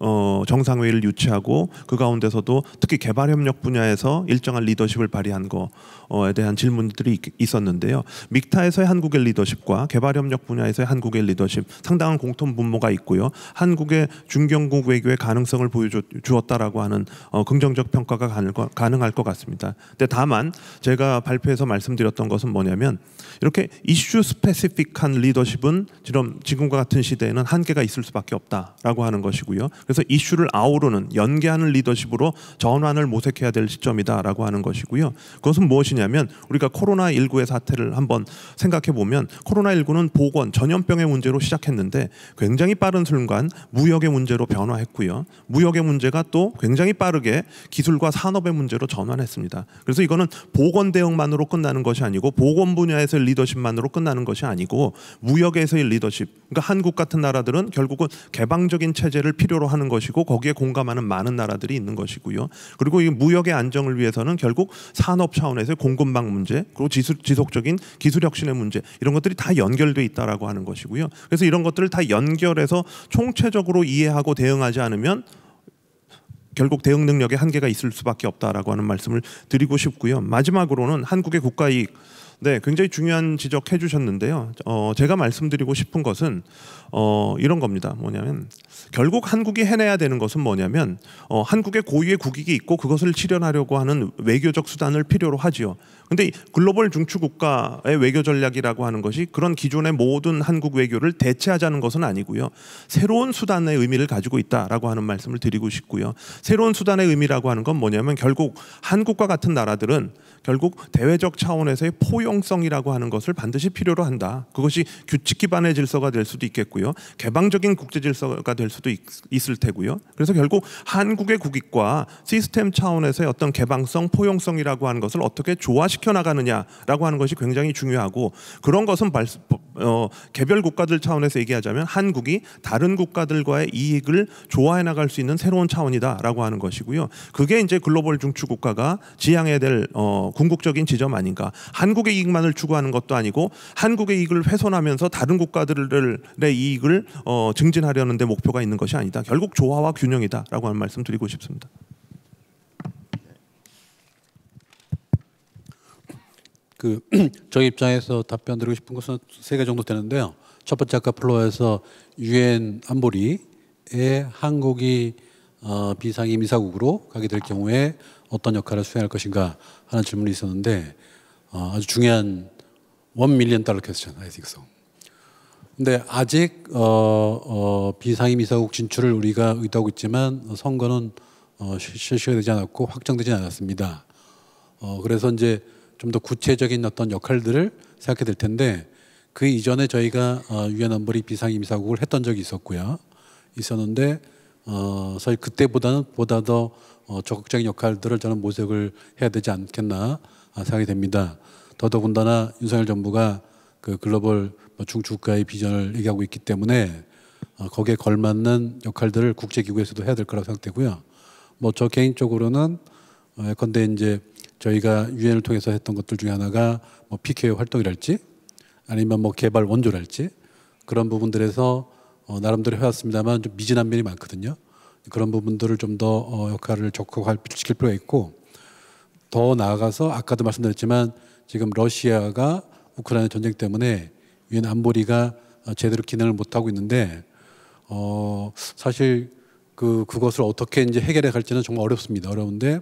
어, 정상회의를 유치하고 그 가운데서도 특히 개발협력 분야에서 일정한 리더십을 발휘한 것에 어, 대한 질문들이 있었는데요. 믹타에서의 한국의 리더십과 개발협력 분야에서의 한국의 리더십 상당한 공통 분모가 있고요. 한국의 중견국 외교의 가능성을 보여주었다라고 하는 어, 긍정적 평가가 가능할 것 같습니다. 근데 다만 제가 발표에서 말씀드렸던 것은 뭐냐면 이렇게 이슈 스페시픽한 리더십은 지금과 같은 시대에는 한계가 있을 수밖에 없다라고 하는 것이고. 것이고요. 그래서 이슈를 아우르는 연계하는 리더십으로 전환을 모색해야 될 시점이다라고 하는 것이고요. 그것은 무엇이냐면 우리가 코로나 19의 사태를 한번 생각해 보면 코로나 19는 보건 전염병의 문제로 시작했는데 굉장히 빠른 순간 무역의 문제로 변화했고요. 무역의 문제가 또 굉장히 빠르게 기술과 산업의 문제로 전환했습니다. 그래서 이거는 보건 대응만으로 끝나는 것이 아니고 보건 분야에서의 리더십만으로 끝나는 것이 아니고 무역에서의 리더십. 그러니까 한국 같은 나라들은 결국은 개방적인 체제를 필요로 하는 것이고 거기에 공감하는 많은 나라들이 있는 것이고요. 그리고 이 무역의 안정을 위해서는 결국 산업 차원에서 공급망 문제 그리고 지수, 지속적인 기술 혁신의 문제 이런 것들이 다 연결돼 있다라고 하는 것이고요. 그래서 이런 것들을 다 연결해서 총체적으로 이해하고 대응하지 않으면 결국 대응 능력의 한계가 있을 수밖에 없다라고 하는 말씀을 드리고 싶고요. 마지막으로는 한국의 국가 이익 네, 굉장히 중요한 지적해 주셨는데요. 어, 제가 말씀드리고 싶은 것은 어, 이런 겁니다. 뭐냐면 결국 한국이 해내야 되는 것은 뭐냐면 어, 한국의 고유의 국익이 있고 그것을 실현하려고 하는 외교적 수단을 필요로 하지요. 근데 글로벌 중추 국가의 외교 전략이라고 하는 것이 그런 기존의 모든 한국 외교를 대체하자는 것은 아니고요. 새로운 수단의 의미를 가지고 있다라고 하는 말씀을 드리고 싶고요. 새로운 수단의 의미라고 하는 건 뭐냐면 결국 한국과 같은 나라들은 결국 대외적 차원에서의 포용성이라고 하는 것을 반드시 필요로 한다. 그것이 규칙 기반의 질서가 될 수도 있겠고요. 개방적인 국제 질서가 될 수도 있, 을 테고요. 그래서 결국 한국의 국익과 시스템 차원에서의 어떤 개방성, 포용성이라고 하는 것을 어떻게 조화시켜 나가느냐라고 하는 것이 굉장히 중요하고 그런 것은 발, 어, 개별 국가들 차원에서 얘기하자면 한국이 다른 국가들과의 이익을 조화해 나갈 수 있는 새로운 차원이다라고 하는 것이고요. 그게 이제 글로벌 중추 국가가 지향해야 될 어, 궁극적인 지점 아닌가. 한국의 이익만을 추구하는 것도 아니고 한국의 이익을 훼손하면서 다른 국가들의 이익을 어, 증진하려는 데 목표가 있는 것이 아니다. 결국 조화와 균형이다라고 하는 말씀 드리고 싶습니다. 그 (clears throat) 저희 입장에서 답변 드리고 싶은 것은 세개 정도 되는데요. 첫 번째 아까 플로어에서 유엔 안보리에 한국이 어, 비상임 이사국으로 가게 될 경우에 어떤 역할을 수행할 것인가 하는 질문이 있었는데 어, 아주 중요한 원 밀리언 달러 퀘스천 아이 t h 근데 아직 어, 어, 비상임 이사국 진출을 우리가 의도하고 있지만 선거는 어, 실시가 되지 않았고 확정되지 않았습니다. 어, 그래서 이제 좀 더 구체적인 어떤 역할들을 생각해 될 텐데 그 이전에 저희가 어, 유엔 안보리 비상임사국을 했던 적이 있었고요. 있었는데 어, 사실 그때보다는 보다 더 어, 적극적인 역할들을 저는 모색을 해야 되지 않겠나 아, 생각이 됩니다. 더더군다나 윤석열 정부가 그 글로벌 뭐 중추가의 비전을 얘기하고 있기 때문에 어, 거기에 걸맞는 역할들을 국제기구에서도 해야 될 거라고 생각되고요. 뭐 저 개인적으로는 어, 예컨대 이제 저희가 유엔을 통해서 했던 것들 중에 하나가 뭐 PKO 활동이랄지 아니면 뭐 개발 원조랄지 그런 부분들에서 어, 나름대로 해왔습니다만 좀 미진한 면이 많거든요. 그런 부분들을 좀더 어, 역할을 적극할 시킬 필요가 있고 더 나아가서 아까도 말씀드렸지만 지금 러시아가 우크라이나 전쟁 때문에 유엔 안보리가 어, 제대로 기능을 못 하고 있는데 어 사실 그 그것을 어떻게 이제 해결해 갈지는 정말 어렵습니다. 어려운데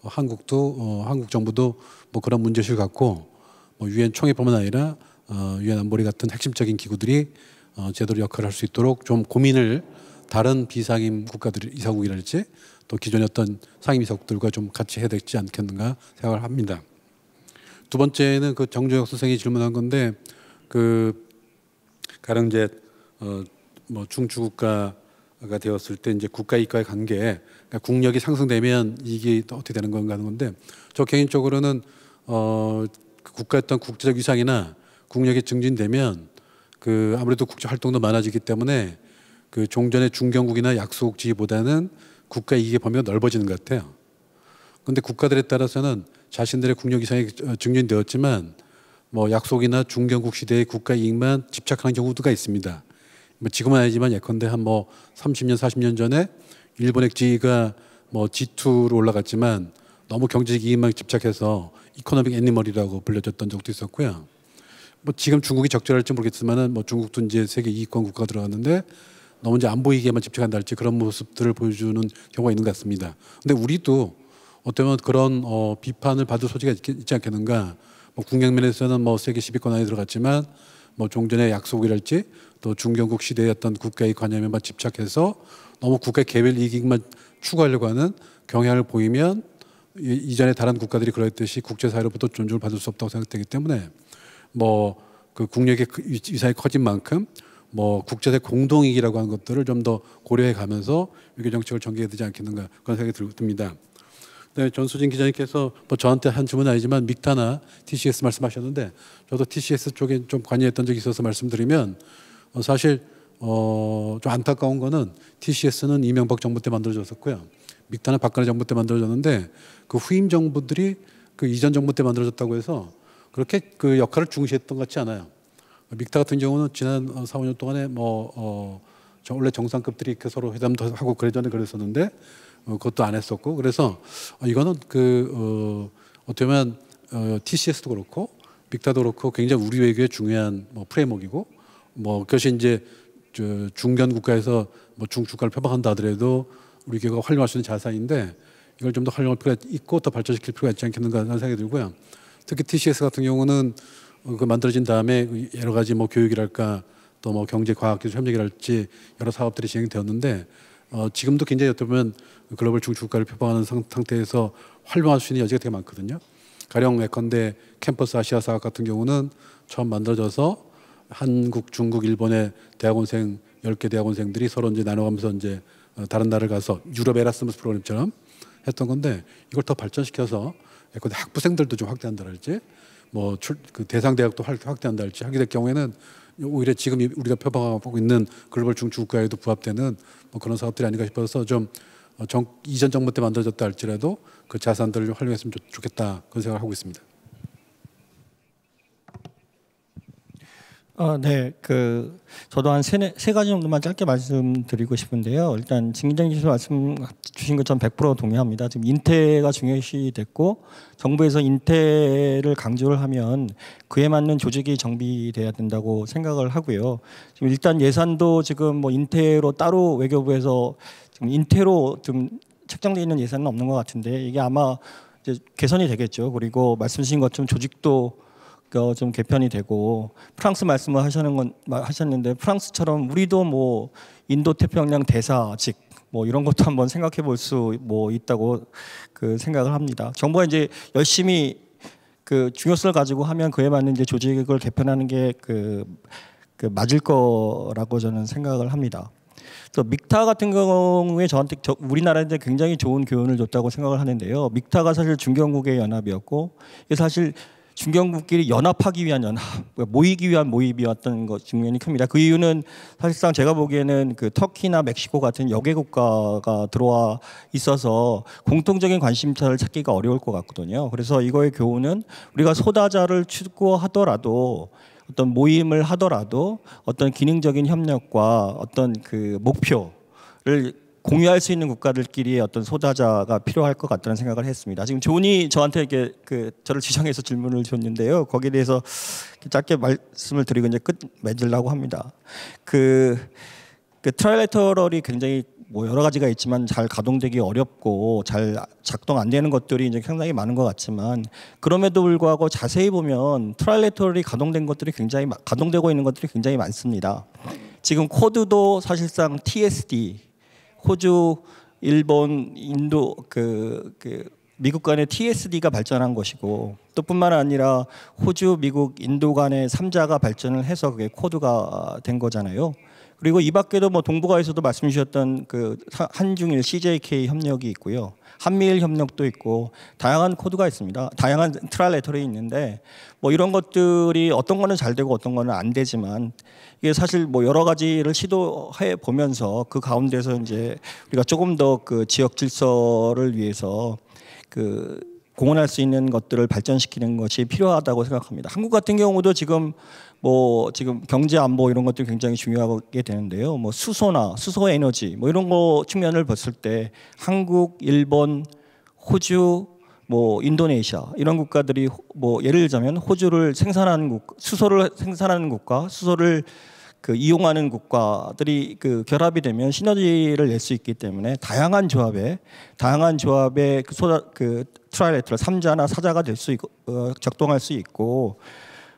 어, 한국도 어, 한국 정부도 뭐 그런 문제실 갖고 뭐 유엔 총회뿐만 아니라 어, 유엔 안보리 같은 핵심적인 기구들이 어, 제대로 역할을 할수 있도록 좀 고민을 다른 비상임 국가들 이사국이랄지 또 기존의 어떤 상임이사국들과 좀 같이 해야 되지 않겠는가 생각을 합니다. 두 번째는 그 정조혁 선생이 질문한 건데 그 가령 이제 어, 뭐 중추국가가 되었을 때 이제 국가 이과의 관계 그러니까 국력이 상승되면 이게 어떻게 되는 건가 하는 건데 저 개인적으로는 어, 그 국가 어떤 국제적 위상이나 국력이 증진되면 그 아무래도 국제 활동도 많아지기 때문에 그 종전의 중견국이나 약속지보다는 국가 이익의 범위가 넓어지는 것 같아요. 근데 국가들에 따라서는 자신들의 국력 이상이 어, 증진되었지만 뭐 약속이나 중견국 시대의 국가 이익만 집착하는 경우도가 있습니다. 뭐 지금은 아니지만 예컨대 한 뭐 30년 40년 전에 일본 액지가 뭐 G2로 올라갔지만 너무 경제 이익만 집착해서 이코노믹 애니멀이라고 불려졌던 적도 있었고요. 뭐 지금 중국이 적절할지 모르겠지만은 뭐 중국도 이제 세계 이익권 국가 들어갔는데 너무 이제 안 보이게만 집착한다 할지 그런 모습들을 보여주는 경우가 있는 것 같습니다. 근데 우리도 어쩌면 그런 어, 비판을 받을 소지가 있, 지 않겠는가. 뭐 국경면에서는 뭐 세계 10위권 안에 들어갔지만 뭐 종전의 약속이랄지 또중견국시대였던 국가의 관념에만 집착해서 너무 국가 개별 이익만 추구하려고 하는 경향을 보이면 이전에 다른 국가들이 그랬듯이 국제사회로부터 존중을 받을 수 없다고 생각되기 때문에 뭐그 국력의 그 위사이 커진 만큼 뭐 국제적 공동이익이라고 하는 것들을 좀 더 고려해 가면서 외교 정책을 전개해야 되지 않겠는가 그런 생각이 듭니다. 그 네, 전수진 기자님께서 뭐 저한테 한 주문 아니지만 믹타나 TCS 말씀하셨는데 저도 TCS 쪽에 좀 관여했던 적이 있어서 말씀드리면 어 사실 어좀 안타까운 거는 TCS는 이명박 정부 때 만들어졌었고요. 믹타나 박근혜 정부 때 만들어졌는데 그 후임 정부들이 그 이전 정부 때 만들어졌다고 해서 그렇게 그 역할을 중시했던 것 같지 않아요. 믹타 같은 경우는 지난 4, 어, 5년 동안에 뭐 어, 원래 정상급들이 이렇게 서로 회담도 하고 그래전에 그랬었는데 어, 그것도 안 했었고 그래서 어, 이거는 그 어, 떻게 보면 어, TCS도 그렇고 빅타도 그렇고 굉장히 우리 외교의 중요한 뭐 프레임워크이고 뭐 그것이 이제 중견 국가에서 뭐 중주가를 표방한다 하더라도 우리 교가 활용할 수 있는 자산인데 이걸 좀 더 활용할 필요가 있고 더 발전시킬 필요가 있지 않겠는가 하는 생각이 들고요. 특히 TCS 같은 경우는 그 만들어진 다음에 그 여러 가지 뭐 교육이랄까 또 뭐 경제 과학 기술 협력이랄지 여러 사업들이 진행되었는데 어, 지금도 굉장히 어떻게 보면 글로벌 중추국가를 표방하는 상, 태에서 활용할 수 있는 여지가 되게 많거든요. 가령 예컨대 캠퍼스 아시아 사학 같은 경우는 처음 만들어져서 한국, 중국, 일본의 대학원생 10개 대학원생들이 서로 이제 나눠가면서 이제 어, 다른 나라를 가서 유럽 에라스무스 프로그램처럼 했던 건데 이걸 더 발전시켜서 예컨대 학부생들도 좀 확대한다랄지 뭐그 대상 대학도 확대한다랄지 하게 될 경우에는 오히려 지금 우리가 표방하고 있는 글로벌 중추국가에도 부합되는 뭐 그런 사업들이 아닌가 싶어서 좀 어, 정, 이전 정부 때 만들어졌다 할지라도 그 자산들을 활용했으면 좋겠다 그런 생각을 하고 있습니다. 어, 네. 그 저도 한 세, 가지 정도만 짧게 말씀드리고 싶은데요. 일단 진기정 교수 말씀 주신 것처럼 100% 동의합니다. 지금 인태가 중요시 됐고 정부에서 인태를 강조를 하면 그에 맞는 조직이 정비돼야 된다고 생각을 하고요. 지금 일단 예산도 지금 뭐 인태로 따로 외교부에서 지금 인태로 좀 책정돼 있는 예산은 없는 것 같은데 이게 아마 이제 개선이 되겠죠. 그리고 말씀 주신 것처럼 조직도 어, 좀 개편이 되고 프랑스 말씀을 하시는 건 하셨는데 프랑스처럼 우리도 뭐 인도 태평양 대사직 뭐 이런 것도 한번 생각해 볼수 뭐 있다고 그 생각을 합니다. 정부가 이제 열심히 그 중요성을 가지고 하면 그에 맞는 이제 조직을 개편하는 게그 그 맞을 거라고 저는 생각을 합니다. 또 믹타 같은 경우에 저한테 저 우리나라한테 굉장히 좋은 교훈을 줬다고 생각을 하는데요. 믹타가 사실 중견국의 연합이었고 이게 사실 중견국끼리 연합하기 위한 연합, 모이기 위한 모임이었던 것 중요히 큽니다. 그 이유는 사실상 제가 보기에는 그 터키나 멕시코 같은 역외 국가가 들어와 있어서 공통적인 관심사를 찾기가 어려울 것 같거든요. 그래서 이거의 교훈은 우리가 소다자를 추구하더라도 어떤 모임을 하더라도 어떤 기능적인 협력과 어떤 그 목표를 공유할 수 있는 국가들끼리의 어떤 소자자가 필요할 것 같다는 생각을 했습니다. 지금 존이 저한테 이렇게 그 저를 지정해서 질문을 줬는데요. 거기에 대해서 짧게 말씀을 드리고 이제 끝 맺으려고 합니다. 그, 그 트라이레터럴이 굉장히 뭐 여러 가지가 있지만 잘 가동되기 어렵고 잘 작동 안 되는 것들이 이제 상당히 많은 것 같지만 그럼에도 불구하고 자세히 보면 트라이레터럴이 가동된 것들이 굉장히 가동되고 있는 것들이 굉장히 많습니다. 지금 코드도 사실상 TSD 호주, 일본, 인도 그, 그 미국 간의 TSD가 발전한 것이고 또 뿐만 아니라 호주, 미국, 인도 간의 3자가 발전을 해서 그게 코드가 된 거잖아요. 그리고 이 밖에도 뭐 동북아에서도 말씀 주셨던 그 한중일 CJK 협력이 있고요. 한미일 협력도 있고 다양한 코드가 있습니다. 다양한 트라레터리 있는데 뭐 이런 것들이 어떤 거는 잘 되고 어떤 거는 안 되지만 이게 사실 뭐 여러 가지를 시도해 보면서 그 가운데서 이제 우리가 조금 더 그 지역 질서를 위해서 그 공헌할 수 있는 것들을 발전시키는 것이 필요하다고 생각합니다. 한국 같은 경우도 지금 뭐 지금 경제 안보 이런 것도 굉장히 중요하게 되는데요. 뭐 수소나 수소 에너지 뭐 이런 거 측면을 봤을 때 한국, 일본, 호주, 뭐 인도네시아 이런 국가들이 뭐 예를 들자면 호주를 생산하는 국 수소를 생산하는 국가 수소를 그 이용하는 국가들이 그 결합이 되면 시너지를 낼 수 있기 때문에 다양한 조합에 다양한 조합의 그, 소자, 그 트라이레트럴 삼자나사자가될 수 있고 어, 작동할 수 있고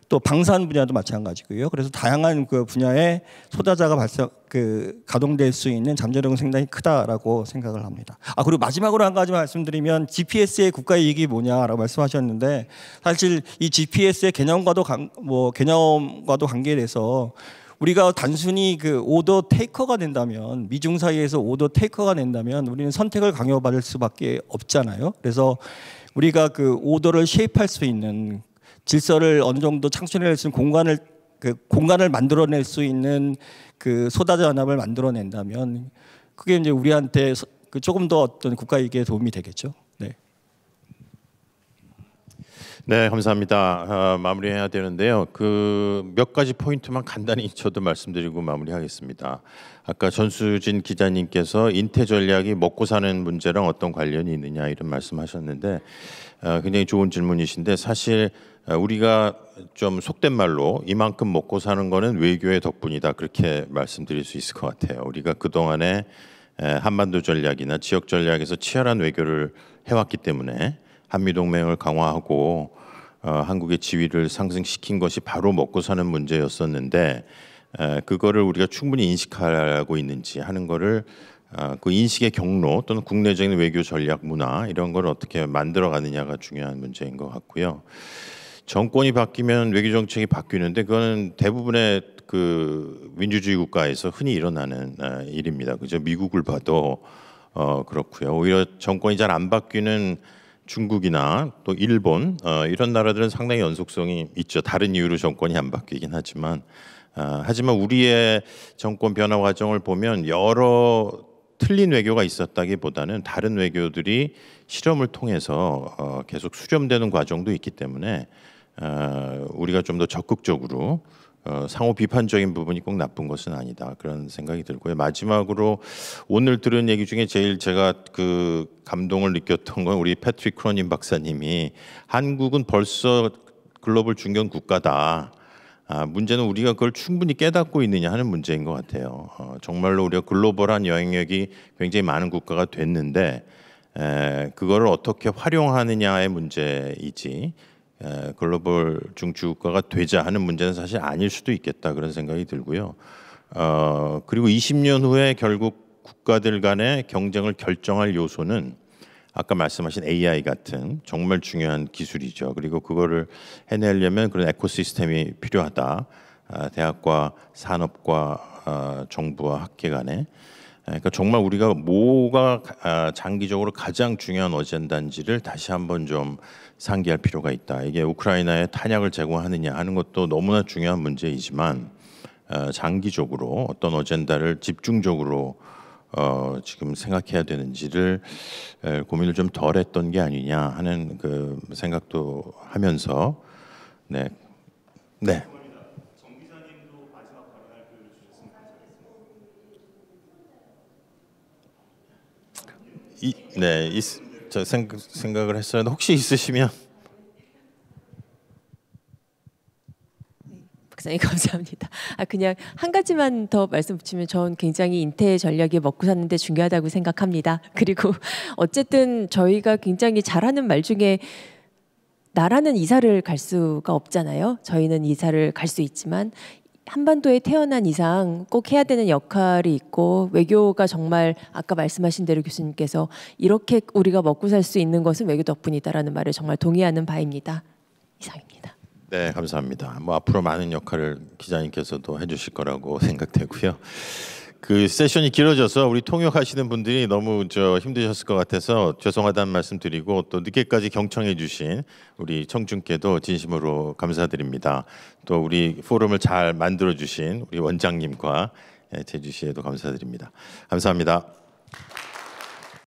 또 방산 분야도 마찬가지고요. 그래서 다양한 그 분야에 소자자가 발생 그 가동될 수 있는 잠재력은 상당히 크다라고 생각을 합니다. 아 그리고 마지막으로 한 가지 말씀드리면 GPS의 국가 이익이 뭐냐라고 말씀하셨는데 사실 이 GPS의 개념과도 관, 뭐 개념과도 관계돼서 우리가 단순히 그 오더 테이커가 된다면 미중 사이에서 오더 테이커가 된다면 우리는 선택을 강요받을 수밖에 없잖아요. 그래서 우리가 그 오더를 쉐입할 수 있는 질서를 어느 정도 창출해낼 수 있는 공간을 그 공간을 만들어낼 수 있는 그 소다자 연합을 만들어낸다면 그게 이제 우리한테 그 조금 더 어떤 국가에게 도움이 되겠죠. 네, 감사합니다. 아, 마무리해야 되는데요. 그 몇 가지 포인트만 간단히 저도 말씀드리고 마무리하겠습니다. 아까 전수진 기자님께서 인태 전략이 먹고 사는 문제랑 어떤 관련이 있느냐 이런 말씀하셨는데 아, 굉장히 좋은 질문이신데 사실 아, 우리가 좀 속된 말로 이만큼 먹고 사는 거는 외교의 덕분이다 그렇게 말씀드릴 수 있을 것 같아요. 우리가 그 동안에 한반도 전략이나 지역 전략에서 치열한 외교를 해왔기 때문에 한미 동맹을 강화하고 어, 한국의 지위를 상승시킨 것이 바로 먹고 사는 문제였었는데 에, 그거를 우리가 충분히 인식하고 있는지 하는 거를 어, 그 인식의 경로 또는 국내적인 외교 전략 문화 이런 걸 어떻게 만들어 가느냐가 중요한 문제인 것 같고요. 정권이 바뀌면 외교 정책이 바뀌는데 그거는 대부분의 그 민주주의 국가에서 흔히 일어나는 어, 일입니다. 그죠? 미국을 봐도 어, 그렇고요. 오히려 정권이 잘 안 바뀌는 중국이나 또 일본 어, 이런 나라들은 상당히 연속성이 있죠. 다른 이유로 정권이 안 바뀌긴 하지만 어, 하지만 우리의 정권 변화 과정을 보면 여러 틀린 외교가 있었다기보다는 다른 외교들이 실험을 통해서 어, 계속 수렴되는 과정도 있기 때문에 아, 우리가 좀 더 적극적으로 어, 상호 비판적인 부분이 꼭 나쁜 것은 아니다 그런 생각이 들고요. 마지막으로 오늘 들은 얘기 중에 제일 제가 그 감동을 느꼈던 건 우리 패트릭 크로닌 박사님이 한국은 벌써 글로벌 중견 국가다. 아, 문제는 우리가 그걸 충분히 깨닫고 있느냐 하는 문제인 것 같아요. 어, 정말로 우리가 글로벌한 영향력이 굉장히 많은 국가가 됐는데 에, 그거를 어떻게 활용하느냐의 문제이지 예, 글로벌 중추국가가 되자 하는 문제는 사실 아닐 수도 있겠다 그런 생각이 들고요. 어, 그리고 20년 후에 결국 국가들 간의 경쟁을 결정할 요소는 아까 말씀하신 AI 같은 정말 중요한 기술이죠. 그리고 그거를 해내려면 그런 에코시스템이 필요하다. 아, 대학과 산업과 아, 정부와 학계 간에 아, 그러니까 정말 우리가 뭐가 장기적으로 가장 중요한 어젠단지를 다시 한번 좀 상기할 필요가 있다. 이게 우크라이나에 탄약을 제공하느냐 하는 것도 너무나 중요한 문제이지만 어, 장기적으로 어떤 어젠다를 집중적으로 어, 지금 생각해야 되는지를 고민을 좀 덜했던 게 아니냐 하는 그 생각도 하면서 네, 네. 이, 네, 있, 저 생각, 을 했어요. 혹시 있으시면 네, 박사님 (laughs) 감사합니다. 아 그냥 한 가지만 더 말씀 붙이면 전 굉장히 인태 전략이 먹고 사는데 중요하다고 생각합니다. (laughs) 그리고 어쨌든 저희가 굉장히 잘하는 말 중에 나라는 이사를 갈 수가 없잖아요. 저희는 이사를 갈 수 있지만 한반도에 태어난 이상 꼭 해야 되는 역할이 있고 외교가 정말 아까 말씀하신 대로 교수님께서 이렇게 우리가 먹고 살 수 있는 것은 외교 덕분이다라는 말을 정말 동의하는 바입니다. 이상입니다. 네, 감사합니다. 뭐 앞으로 많은 역할을 기자님께서도 해주실 거라고 (laughs) 생각되고요. 그 세션이 길어져서 우리 통역하시는 분들이 너무 저 힘드셨을 것 같아서 죄송하다는 말씀드리고 또 늦게까지 경청해주신 우리 청중께도 진심으로 감사드립니다. 또 우리 포럼을 잘 만들어주신 우리 원장님과 예, 제주시에도 감사드립니다. 감사합니다.